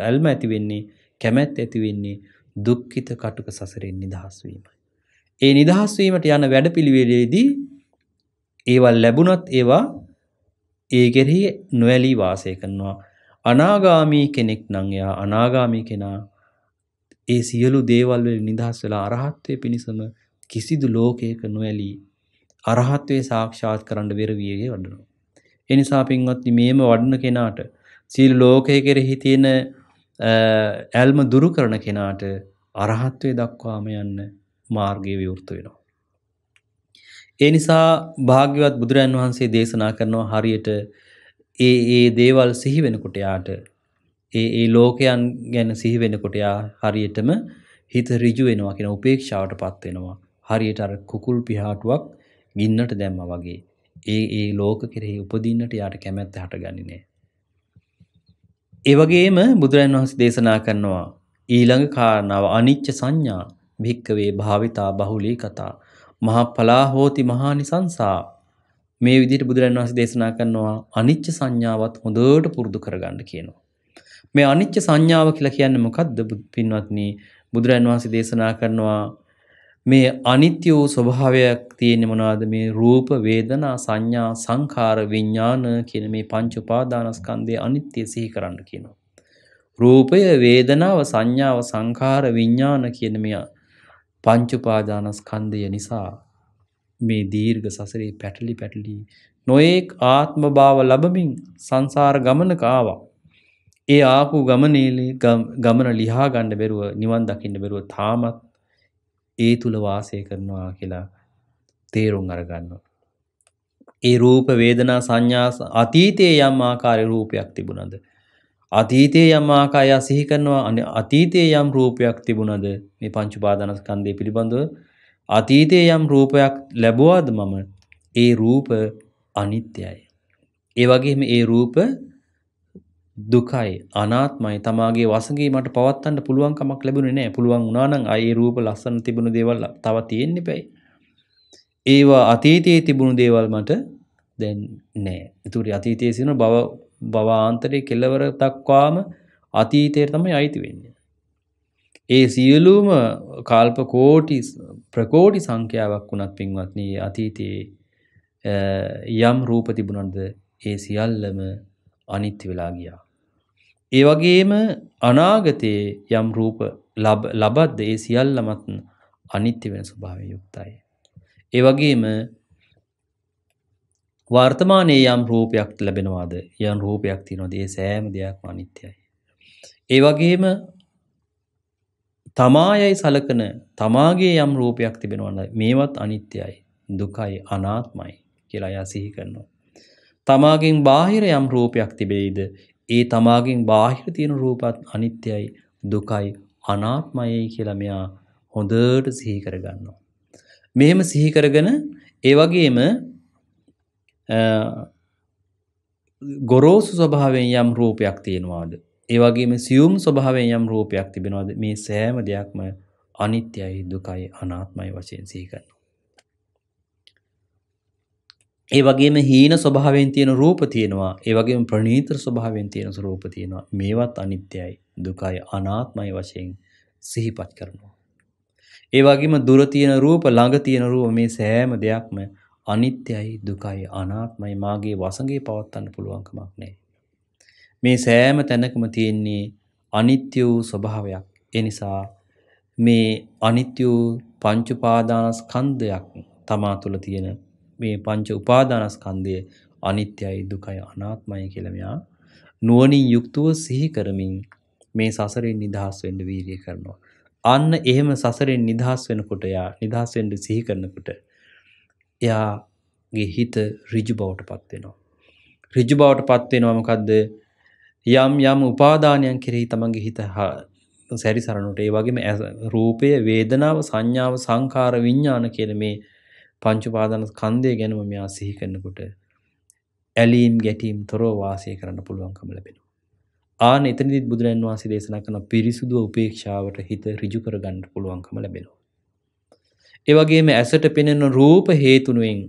ඇල්ම ඇති වෙන්නේ කැමැත් ඇති වෙන්නේ දුක්ඛිත කටුක සසරෙන් නිදහස් වීමයි. ඒ නිදහස් වීමට යන වැඩපිළිවෙලේදී ඒවා ලැබුණත් ඒවා ඒ කෙරෙහි නොඇලී වාසය කරනවා. අනාගාමී කෙනෙක් නම් එයා අනාගාමී කෙනා ඒ සියලු දේවල් වලින් නිදහස් වෙලා අරහත්ත්වයේ පිණසම කිසිදු ලෝකයක නොඇලී අරහත්ත්වයේ සාක්ෂාත් කරන්න වෙරවියේ වඩනවා. ඒ නිසා පින්වත්නි මේම වඩන කෙනාට සීල ලෝකයේ කෙරෙහි තියෙන ඇල්ම දුරු කරන කෙනාට අරහත්වය දක්වාම යන්න මාර්ගය විවෘත වෙනවා. ඒ නිසා භාග්‍යවත් බුදුරන් වහන්සේ දේශනා කරනවා හරියට ඒ ඒ දේවල් සිහි වෙනකොට යාට ඒ ඒ ලෝකයන් ගැන සිහි වෙනකොට යා හරියටම හිත ඍජු වෙනවා කියන උපේක්ෂාවටපත් වෙනවා. හරියට අර කුකුල් පිහාටුවක් ගින්නට දැම්මා වගේ. ඒ ඒ ලෝක කෙරෙහි උපදින්නට යාට කැමැත්ත හටගන්නේ නැහැ. ඒ වගේම බුදුරන් වහන්සේ දේශනා කරනවා ඊළඟ කාරණාව අනිච්ච සංඥා භික්කවේ භාවිතා බහුලී කතා. මහා පලා හෝති මහානි සංසා මේ විදිහට බුදුරන් වහන්සේ දේශනා කරනවා අනිච්ච සංඥාවත් හොඳට පුරුදු කරගන්න කියනවා. මේ අනිච්ච සංඥාව කියලා කියන්නේ මොකද්ද පින්වත්නි? බුදුරන් වහන්සේ දේශනා කරනවා මේ අනිත්‍ය වූ ස්වභාවයක් තියෙන්නේ මොනවද? මේ රූප, වේදනා, සංඥා, සංඛාර, විඥාන කියන මේ පංච උපාදානස්කන්ධයේ අනිත්‍ය සිහි කරන්න කියනවා. රූපය, වේදනාව, සංඥාව, සංඛාර, විඥාන කියන මේ පංච උපාදානස්කන්ධය නිසා මේ දීර්ඝ සසරේ පැටලි පැටලි නොඑක් ආත්ම භාව ලැබමින් සංසාර ගමනක ආවා. ඒ ආපු ගමනේලේ ගමන ලිහා ගන්න බැරුව නිවන් දකින්න බැරුව තාමත් ඒ තුල වාසය කරනවා කියලා තේරුම් අරගන්නවා. ඒ රූප වේදනා සංඥා අතීතයේ යම් ආකාරයේ රූපයක් තිබුණාද අතීතයේ යම් ආකාය සිහි කරනවා අතීතයේ යම් රූපයක් තිබුණද මේ පංච උපාදානස්කන්ධය පිළිබඳව අතීතයේ යම් රූපයක් ලැබුවාද මම ඒ රූප අනිත්‍යයි ඒ වගේම ඒ රූප දුකයි අනාත්මයි තමාගේ වසගේ මට පවත්තන්න පුළුවන් කමක් ලැබුණේ නැහැ පුළුවන් වුණා නම් ආයේ රූප ලස්සන තිබුණු දේවල් තව තියෙන්න ඉපයි ඒවා අතීතයේ තිබුණු දේවල් මට දැන් නැහැ ඒතුරි අතීතයේ සින බව බවාන්තරයේ කෙලවර තක්වාම අතීතයට තමයි අයිති වෙන්නේ. ඒ සියලුම කල්ප කෝටි ප්‍රකෝටි සංඛ්‍යාවක් වුණත් පින්වත්නි අතීතයේ යම් රූප තිබුණාද ඒ සියල්ලම අනිත්‍ය වෙලා ගියා. ඒ වගේම අනාගතයේ යම් රූප ලබද්ද ඒ සියල්ලමත් අනිත්‍ය වෙන ස්වභාවයෙන් යුක්තයි. ඒ වගේම වර්තමානයේ යම් රූපයක් ලැබෙනවාද යම් රූපයක් තියෙනවාද ඒ සෑම දෙයක්ම අනිත්‍යයි. ඒ වගේම තමායයි සලකන තමාගේ යම් රූපයක් තිබෙනවද මේවත් අනිත්‍යයි දුකයි අනාත්මයි කියලා එයා සිහි කරනවා. තමාගෙන් බාහිර යම් රූපයක් තිබෙයිද ඒ තමාගෙන් බාහිර තියෙන රූපත් අනිත්‍යයි දුකයි අනාත්මයි කියලා මෙයා හොඳට සිහි කරගන්නවා. මෙහෙම සිහි කරගෙන ඒ වගේම ගොරෝසු ස්වභාවෙන් යම් රූපයක් තියෙනවාද. ඒවගේම සියුම් ස්වභාවෙන් යම් රූපයක් තිබෙනවාද මේ සෑම දෙයක්ම අනිත්‍යයි දුකයි අනාත්මයි වශයෙන් සීකන්න. ඒ වගේම හීන ස්වභාවෙන් තියෙන රූප තියෙනවා ඒ වගේම ප්‍රනීතර ස්වභාවෙන් තියෙන රූප තියෙනවා මේවත් අනිත්‍යයි දුකයි අනාත්මයි වශයෙන් සිහිපත් කරනවා. ඒ වගේම දුර තියෙන රූප ළඟ තියෙන රූප මේ සෑම දෙයක්ම අනිත්‍යයි දුකයි අනාත්මයි මාගේ වසඟේ පවත්වන්න පුළුවන් කමක් නැහැ. මේ සෑම තැනකම තියෙන්නේ අනිත්‍ය වූ ස්වභාවයක්. ඒ නිසා මේ අනිත්‍ය වූ පංච උපාදානස්කන්ධයක් තමා තුළ තියෙන මේ පංච උපාදානස්කන්ධය අනිත්‍යයි දුකයි අනාත්මයි කියලා මෙයා නුවණින් යුක්තව සිහි කරමින් මේ සසරෙන් නිදහස් වෙන්න වීර්ය කරනවා. අන්න එහෙම සසරෙන් නිදහස් වෙනකොට යා නිදහස් වෙන්න සිහි කරනකොට එයාගේ හිත ඍජු බවට පත් වෙනවා. ඍජු බවට පත් වෙනවා මොකද්ද? යම් යම් උපාදානයන් කෙරෙහි තමන්ගේ හිත සැරිසරනට ඒ වගේම රූපය, වේදනාව, සංඥාව, සංකාර, විඥාන කියන මේ පංච උපාදාන ස්කන්ධය ගැනම මෙයා සිහි කරනකොට ඇලීම් ගැටීම් තොරව වාසය කරන්න පුළුවන්කම ලැබෙනවා. ආන එතනදිත් බුදුරන් වහන්සේ දේශනා කරන පිරිසුදු උපේක්ෂාවට හිත ඍජු කරගන්න පුළුවන්කම ලැබෙනවා. ඒවගේම ඇසට පෙනෙන රූප හේතුනුවෙන්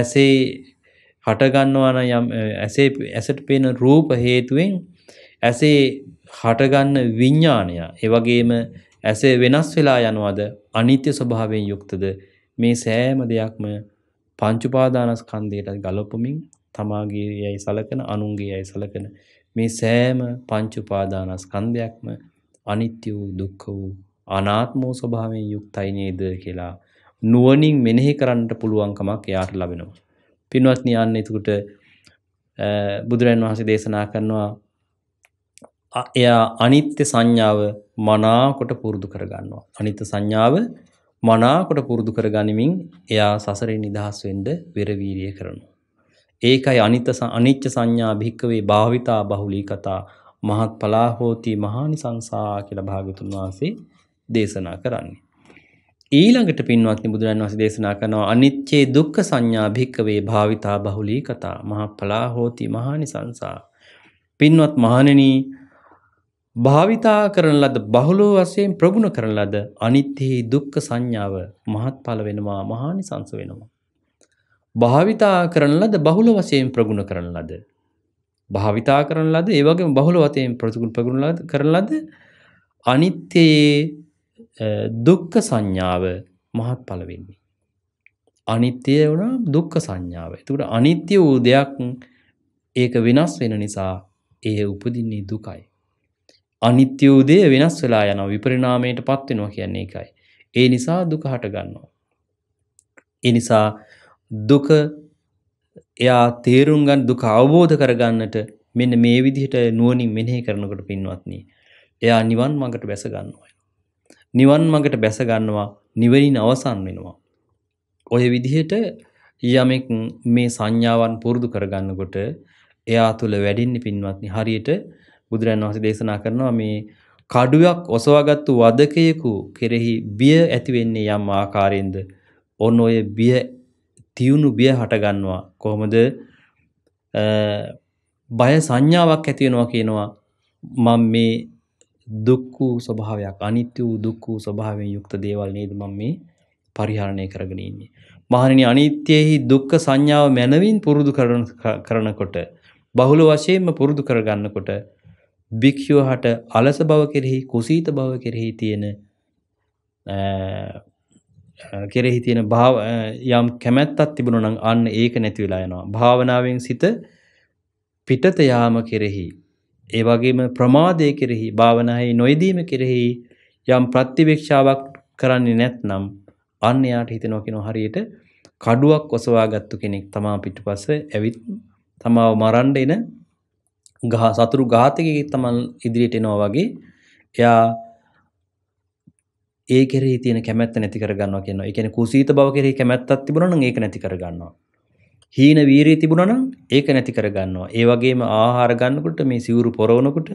ඇසේ හටගන්නවන යම් ඇසේ ඇසට පෙන රූප හේතුවෙන් ඇසේ හටගන්න විඤ්ඥානය ඒවගේම ඇසේ වෙනස් වෙලා යනවාද අනිත්‍ය ස්වභාවෙන් යුක්තද මේ සෑම දෙයක්ම පංචුපාදානස්කන්දයට ගලොපමින් තමාගේ යයි සලකන අනුන්ගේ යයි සලකන මේ සෑම පංචුපාදානස්කන්ධයක්ම අනිත්‍ය වූ දුක්ක වූ අනාත්මෝ ස්වභාවයෙන් යුක්තයි නේද කියලා නුවණින් මෙනෙහි කරන්නට පුළුවන්කමක් එයාට ලැබෙනවා. පින්වත්නි අන්න එතකොට බුදුරන් වහන්සේ දේශනා කරනවා එයා අනිත්‍ය සංඥාව මනාකොට පුරුදු කරගන්නවා. අනිත්‍ය සංඥාව මනාකොට පුරුදු කරගනිමින් එයා සසරෙන් නිදහස් වෙන්න වෙරවීරිය කරනවා. ඒකයි අනිත්‍ය අනිච්ච සංඥා භික්කවේ භාවිතා බහුලී කතා මහත්ඵලා හෝති මහානි සංසා කියලා භාගතුන් වහන්සේ දේශනා කරන්නේ. ඊළඟට පින්වත්නි බුදුරන් වහන්සේ දේශනා කරනවා අනිච්චේ දුක්ඛ සංඥා භික්කවේ භාවිතා බහුලී කතා මහපලා හෝති මහානිසංසා. පින්වත් මහණෙනි භාවිතා කරන ලද බහුල වශයෙන් ප්‍රගුණ කරන ලද අනිත්‍ය දුක්ඛ සංඥාව මහත්ඵල වෙනවා මහානිසංස වෙනවා. භාවිතා කරන ලද බහුල වශයෙන් ප්‍රගුණ කරන ලද භාවිතා කරන ලද ඒ වගේම බහුල වශයෙන් ප්‍රගුණ කරන ලද අනිත්‍යයේ දුක්ඛ සංඥාව මහත්ඵල වෙන්නේ. අනිත්‍ය වුණා දුක්ඛ සංඥාව. එතකොට අනිත්‍ය වූ දෙයක් ඒක වෙනස් වෙන නිසා ඒ උපදින්නේ දුකයි. අනිත්‍ය වූ දේ වෙනස් වෙලා යනවා විපරිණාමයටපත් වෙනවා කියන්නේ ඒකයි. ඒ නිසා දුක හට ගන්නවා. ඒ නිසා දුක එයා තේරුම් ගන්න දුක අවබෝධ කරගන්නට මෙන්න මේ විදිහට නුවණින් මෙනෙහි කරනකොට පින්වත්නි එයා නිවන් මඟට බැස ගන්නවා. නිවන් මඟට බැස ගන්නවා නිවනින් අවසන් වෙනවා. ඔය විදිහට යමෙක් මේ සංඥාවන් පුරුදු කරගන්නකොට එයා තුළ වැඩින්නේ පින්වත්නි හරියට බුදුරන් වහන්සේ දේශනා කරනවා මේ කඩුවක් ඔසවාගත්තු වදකයෙකු කෙරෙහි බිය ඇති වෙන්නේ යම් ආකාරයෙන්ද ඔන්න ඔය බිය තියුණු බිය හට ගන්නවා කොහොමද බය සංඥාවක් ඇති වෙනවා කියනවා මම මේ දුක් වූ ස්වභාවයක් අනිත්‍ය වූ දුක් වූ ස්වභාවයෙන් යුක්ත දේවල් නේද මම මේ පරිහරණය කරගෙන ඉන්නේ. මහණෙනි අනිත්‍යෙහි දුක්ඛ සංඥාව මනවින් පුරුදු කරන කරනකොට බහුල වශයෙන්ම පුරුදු කරගන්නකොට භික්ෂුවහට අලස බව කෙරෙහි කුසීත බව කෙරෙහි තියෙන කෙරෙහි තියෙන භාව යම් කැමැත්තක් තිබුණා නම් අන්න ඒක නැති වෙලා යනවා. භාවනාවෙන් සිත පිටත යාම කෙරෙහි ඒ වගේම ප්‍රමාදය කෙරෙහි භාවනාවේ නොයෙදීම කෙරෙහි යම් ප්‍රතිවික්ෂාවක් කරන්නේ නැත්නම් අන්න යාට හිතෙනවා කියනවා හරියට කඩුවක් ඔසවාගත්තු කෙනෙක් තමා පිටුපස ඇවිත් තමාව මරන්න එන ගහ සතුරු ඝාතකයෙක් තමන් ඉදිරියට එනවා වගේ එයා ඒ කෙරෙහි තියෙන කැමැත්ත නැති කරගන්නවා කියනවා. ඒ කියන්නේ කුසීත බව කෙරෙහි කැමැත්තක් තිබුණා නම් ඒක නැති කරගන්නවා. හීන වීරිය තිබුණා නම් ඒක නැති කර ගන්නවා. ඒ වගේම ආහාර ගන්නකොට මේ සිවුරු පොරවනකොට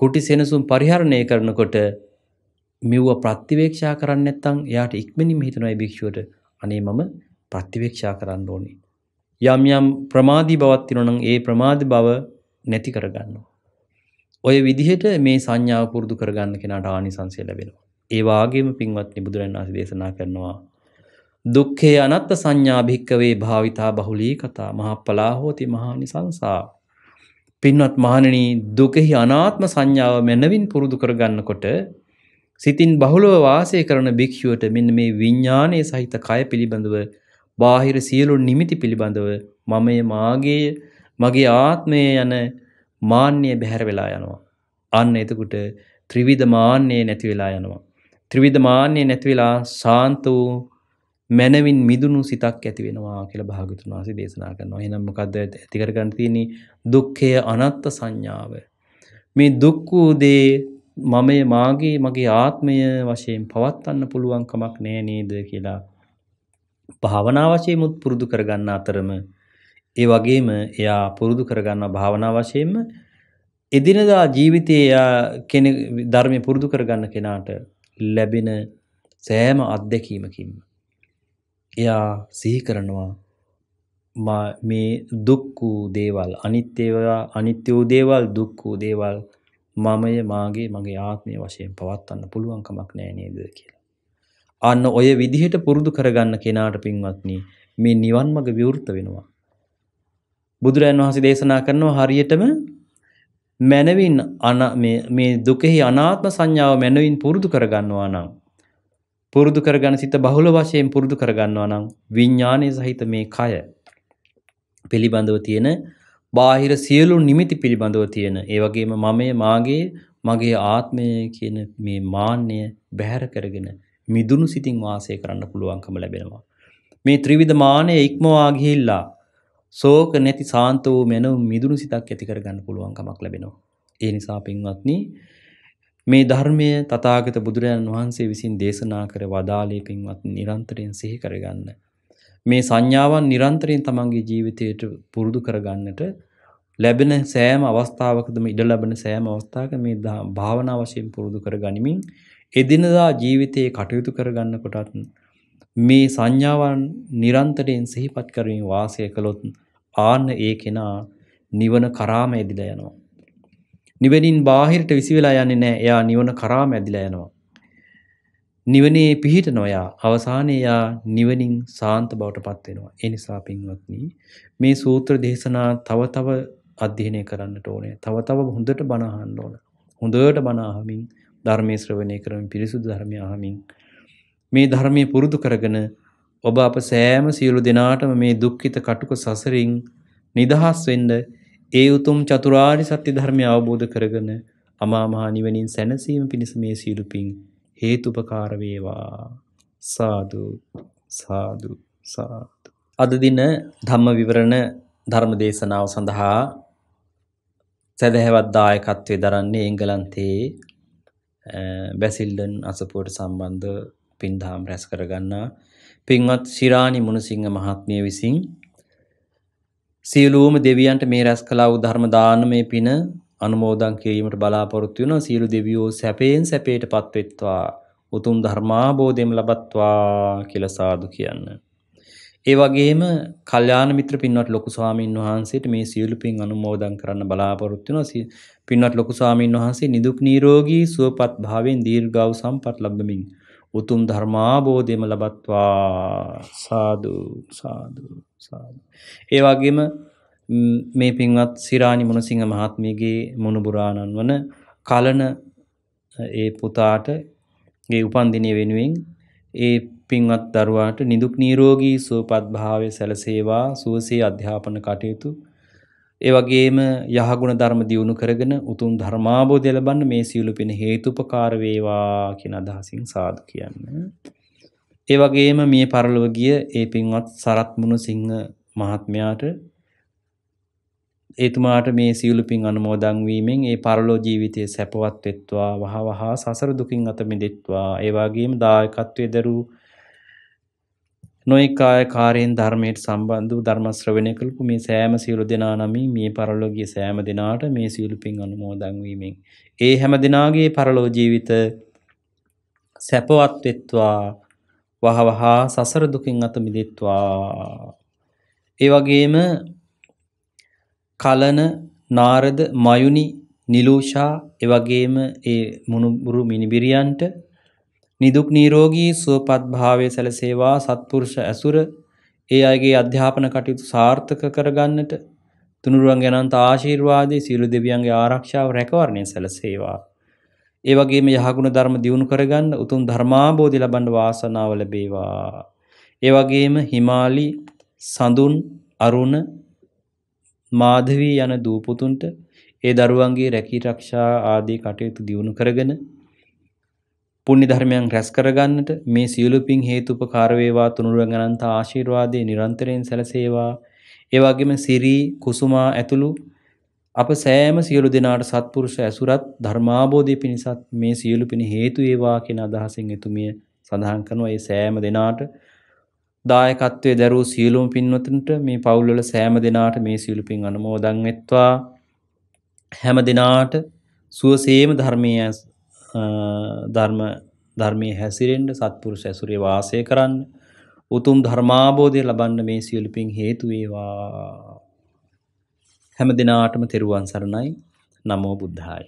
කුටි සෙනසුන් පරිහරණය කරනකොට මෙව ප්‍රතිවේක්ෂා කරන්නේ නැත්නම් එයාට ඉක්මනින්ම හිතනවා ඒ භික්ෂුවට අනේ මම ප්‍රතිවේක්ෂා කරන්න ඕනේ. යම් යම් ප්‍රමාදී බවක් තියෙනවා ඒ ප්‍රමාද බව නැති කර ඔය විදිහට මේ සංඥාව පුරුදු කරගන්න කෙනාට ආනිසංසය ලැබෙනවා. ඒ වාගේම පින්වත්නි බුදුරණන් වහන්සේ දේශනා කරනවා දුක්ඛේ අනත්ත සංඥා භික්කවේ භාවිතා බහුලී කතා මහප්පලා හෝති මහානි සංසා. පින්වත් මහණෙනි දුකෙහි අනාත්ම සංඥාව මැනවින් පුරුදු කරගන්නකොට සිතින් බහුලව වාසය කරන භික්ෂුවට මෙන්න මේ විඤ්ඥානය සහිත කය පිළිබඳව බාහිර සියලු නිමිති පිළිබඳව මමය මාගේ මගේ ආත්මය යන මාන්‍යය බැහැර වෙලා යනවා. අන්න එතකුට ත්‍රිවිධ මාන්‍යය නැතිවෙලා යනවා. ත්‍රිවිධ මාන්‍යය නැතිවෙලා සාන්ත වූ මනවින් මිදුණු සිතක් ඇති වෙනවා කියලා භාගතුන් වහන්සේ දේශනා කරනවා. එහෙනම් මොකද්ද ඇති කරගන්න තියෙන්නේ? දුක්ඛය අනත්ත් සංඥාව. මේ දුක් වූ දේ මමයේ මාගේ මගේ ආත්මය වශයෙන් පවත්වන්න පුළුවන් කමක් නෑ නේද කියලා භාවනා වශයෙන් මුත් පුරුදු කරගන්න අතරම ඒ වගේම එයා පුරුදු කරගන්න භාවනා වශයෙන්ම එදිනදා ජීවිතයේ එයා කෙනෙක් ධර්මය පුරුදු කරගන්න කෙනාට ලැබෙන සෑම අත්දැකීමකින්ම එයා සිහි කරනවා මා මේ දුක් වූ දේවල් අනිත්‍ය ඒවා අනිත්‍ය වූ දේවල් දුක් වූ දේවල් මමය මාගේ මගේ ආත්මය වශයෙන් පවත්වන්න පුළුවන් කමක් නෑ නේද කියලා. අන්න ඔය විදිහට පුරුදු කරගන්න කෙනාට පින්වත්නි මේ නිවන් මඟ විවෘත වෙනවා. බුදුරයන් වහන්සේ දේශනා කරනවා හරියටම මනවින් මේ දුකෙහි අනාත්ම සංඥාව මනවින් පුරුදු කරගන්නවා නම් පුරුදු කරගන්න සිත බහුල වශයෙන් පුරුදු කරගන්නවා නම් විඥානයේ සහිත මේ කය පිළිබඳව තියෙන බාහිර සියලු නිමිති පිළිබඳව තියෙන ඒ වගේම මමයේ මාගේ මගේ ආත්මය කියන මේ මාන්නය බැහැර කරගෙන මිදුණු සිතින් වාසය කරන්න පුළුවන්කම ලැබෙනවා මේ ත්‍රිවිධ මානය ඉක්මවා ගිහිල්ලා සෝක නැති සාන්ත වූ මෙනු මිදුණු සිතක් ඇති කරගන්න පුළුවන්කමක් ලැබෙනවා ඒ නිසා පින්වත්නි මේ ධර්මය තථාගත බුදුරජාණන් වහන්සේ විසින් දේශනා කර වදාළේ පින්වත් නිරන්තරයෙන් සිහි කරගන්න. මේ සංඥාවන් නිරන්තරයෙන් තමන්ගේ ජීවිතයට පුරුදු කරගන්නට ලැබෙන සෑම අවස්ථාවකදම ඉඩ ලැබෙන සෑම අවස්ථාවක මේ භාවනා වශයෙන් පුරුදු කරගනිමින් එදිනදා ජීවිතයේ කටයුතු කරගන්න කොටත් මේ සංඥාවන් නිරන්තරයෙන් සිහිපත් කරමින් වාසය කළොත් ආන්න ඒ කෙනා නිවන කරාම එදිලා යනවා නිවනින් බාහිරට විසිවෙලා යන්නේ නැහැ. එයා නිවන කරාම ඇදිලා යනවා. නිවනේ පිහිටනවා එයා. අවසානයේ එයා නිවනින් සාන්ත බවටපත් වෙනවා. ඒ නිසා පින්වත්නි මේ සූත්‍ර දේශනා තව තව අධ්‍යයනය කරන්නට ඕනේ. තව තව හොඳට බණ අහන්න ඕන. හොඳට බණ අහමින් ධර්මයේ ශ්‍රවණය කරමින් පිරිසුදු ධර්මය අහමින් මේ ධර්මයේ පුරුදු කරගෙන ඔබ අප සෑම සියලු දෙනාටම මේ දුක්ඛිත කටුක සසරින් නිදහස් වෙන්න ඒ උතුම් චතුරාර්ය සත්‍ය ධර්මය අවබෝධ කරගෙන අමා මහ නිවනින් සැනසීම පිණිස මේ සීලු පිං හේතුපකාර වේවා සාදු සාදු සාදු අද දින ධම්ම විවරණ ධර්ම දේශනාව සඳහා සදහැවත් දායකත්වයේ දරන්නේ එංගලන්තයේ බැසිල්ඩන් අසපුවට සම්බන්ධ පින්දහම් රැස් කරගන්නා පින්වත් ශිරාණි මුණසිංහ මහත්මිය විසින් සියලූම දෙවියන්ට මේ රැස් කලා උධර්ම දානමය පින අනුමෝදන් කිරීමට බලාපොරොත්තු වෙන සියලු දෙවියෝ සැපයෙන් සැපේට පත්වෙත්වා උතුම් ධර්මාබෝධයම ලබත්වා කියලසාදු කියන්න. ඒ වගේම කල්්‍යාන මිත්‍ර පින්වත් ලොකු ස්වාමීන් වහන්සේට මේ සියලු පින් අනුමෝදන් කරන්න බලාපොරොත්තු නොසි පින්වත් ලොකු ස්වාමීන් වහන්සේ නිදුක් නීරෝගී සුවපත් භාවෙන් දීර්ගාව සම්පත් ලබමින් උතුම් ධර්මාබෝධයම ලබත්වා සාධූ සාධූ සාධ. ඒ වගේම මේ පින්වත් සිරාණි මොනසිංහ මහත්මියගේ මොනුබුරාණන් වන කලන ඒ පුතාට ගේ උපන්දිනය වෙනුවෙන් ඒ පින්වත් දරුවාට නිදුක් නීරෝගී සුවපත්භාවය සැලසේවා සුවසේ අධ්‍යාපන කටයුතු ඒ වගේම යහගුණ ධර්ම දියුණු කරගෙන උතුම් ධර්මාබෝධය ලබන්න මේ සියලු පින හේතුපකාර වේවා කියන අදහසින් සාදු කියන්න. ඒ වගේම මිය පරලොව ගිය ඒ පින්වත් සරත් මුණසිංහ මහත්මයාට ඒතුමාට මේ සියලු පින් අනුමෝදන් වීමෙන් ඒ පරලෝ ජීවිතය සැපවත් වෙත්වා වහවහා සසර දුකින් අත මිදෙත්වා ඒ වගේම දායකත්වයේ දරූ නොයිකාය කාරයෙන් ධර්මයට සම්බන්ධ වූ ධර්මශ්‍රවණය කළපු මේ සෑම සියලු දෙනා නමින් මේ පරලෝකයේ සෑම දෙනාට මේ සියලු පින් අනුමෝදන් වීමෙන් ඒ හැම දිනාගේ පරලෝ ජීවිත සැපවත් වෙත්වා වහවහා සසර දුකින් අත මිදෙත්වා ඒ වගේම කලන නාරද මයුනි නිලූෂා ඒ වගේම ඒ මුණුබුරු මිනිබිරියන්ට නිදුක් නීරෝගී සුවපත් භාවය සැලසේවා සත්පුරුෂ ඇසුර ඒ අයගේ අධ්‍යාපන කටයුතු සාර්ථක කරගන්නට තුනුරුවන් ගැනන්ත ආශීර්වාදී සියලු දෙවියන්ගේ ආරක්ෂාව රැකවරණය සැලසේවා. ඒ වගේම යහගුණ ධර්ම දියුණු කරගන්න උතුම් ධර්මාබෝධි ලබන්න වාසනාව ලැබේවා. ඒ වගේම හිමාලි සඳුන් අරුණ මාධවී යන දූපුතුන්ට ඒ දරුවන්ගේ රැකී රක්ෂා ආදී කටයුතු දියුණු කරගෙන පුණ්‍ය ධර්මයන් රැස් කරගන්නට මේ සියලු පින් හේතුපකාර වේවා තුනුරුවන් අනන්ත ආශිර්වාදේ නිරන්තරයෙන් සැලසේවා. ඒ වගේම සිරි කුසුමා ඇතුළු අප සෑම සියලු දෙනාට සත්පුරුෂ ඇසුරත් ධර්මාබෝධය පිණිසත් මේ සියලු පින හේතු වේවා කියන අදහසින් එතුමිය සඳහන් කරනවා ඒ සෑම දෙනාට දායකත්වයේ දරූ සියලුම පින්වතුන්ට මේ පවුල්වල සෑම දෙනාට මේ සියලු පින් අනුමෝදන් වෙත්වා හැම දිනාට සුවසේම ධර්මයේ ධර්ම ධර්මයේ හැසිරෙන්න සත්පුරුෂ ඇසුරේ වාසය කරන්න උතුම් ධර්මාබෝධය ලබන්න මේ සියලු පින් හේතු වේවා හැම දිනාටම තෙරුවන් සරණයි නමෝ බුද්ධාය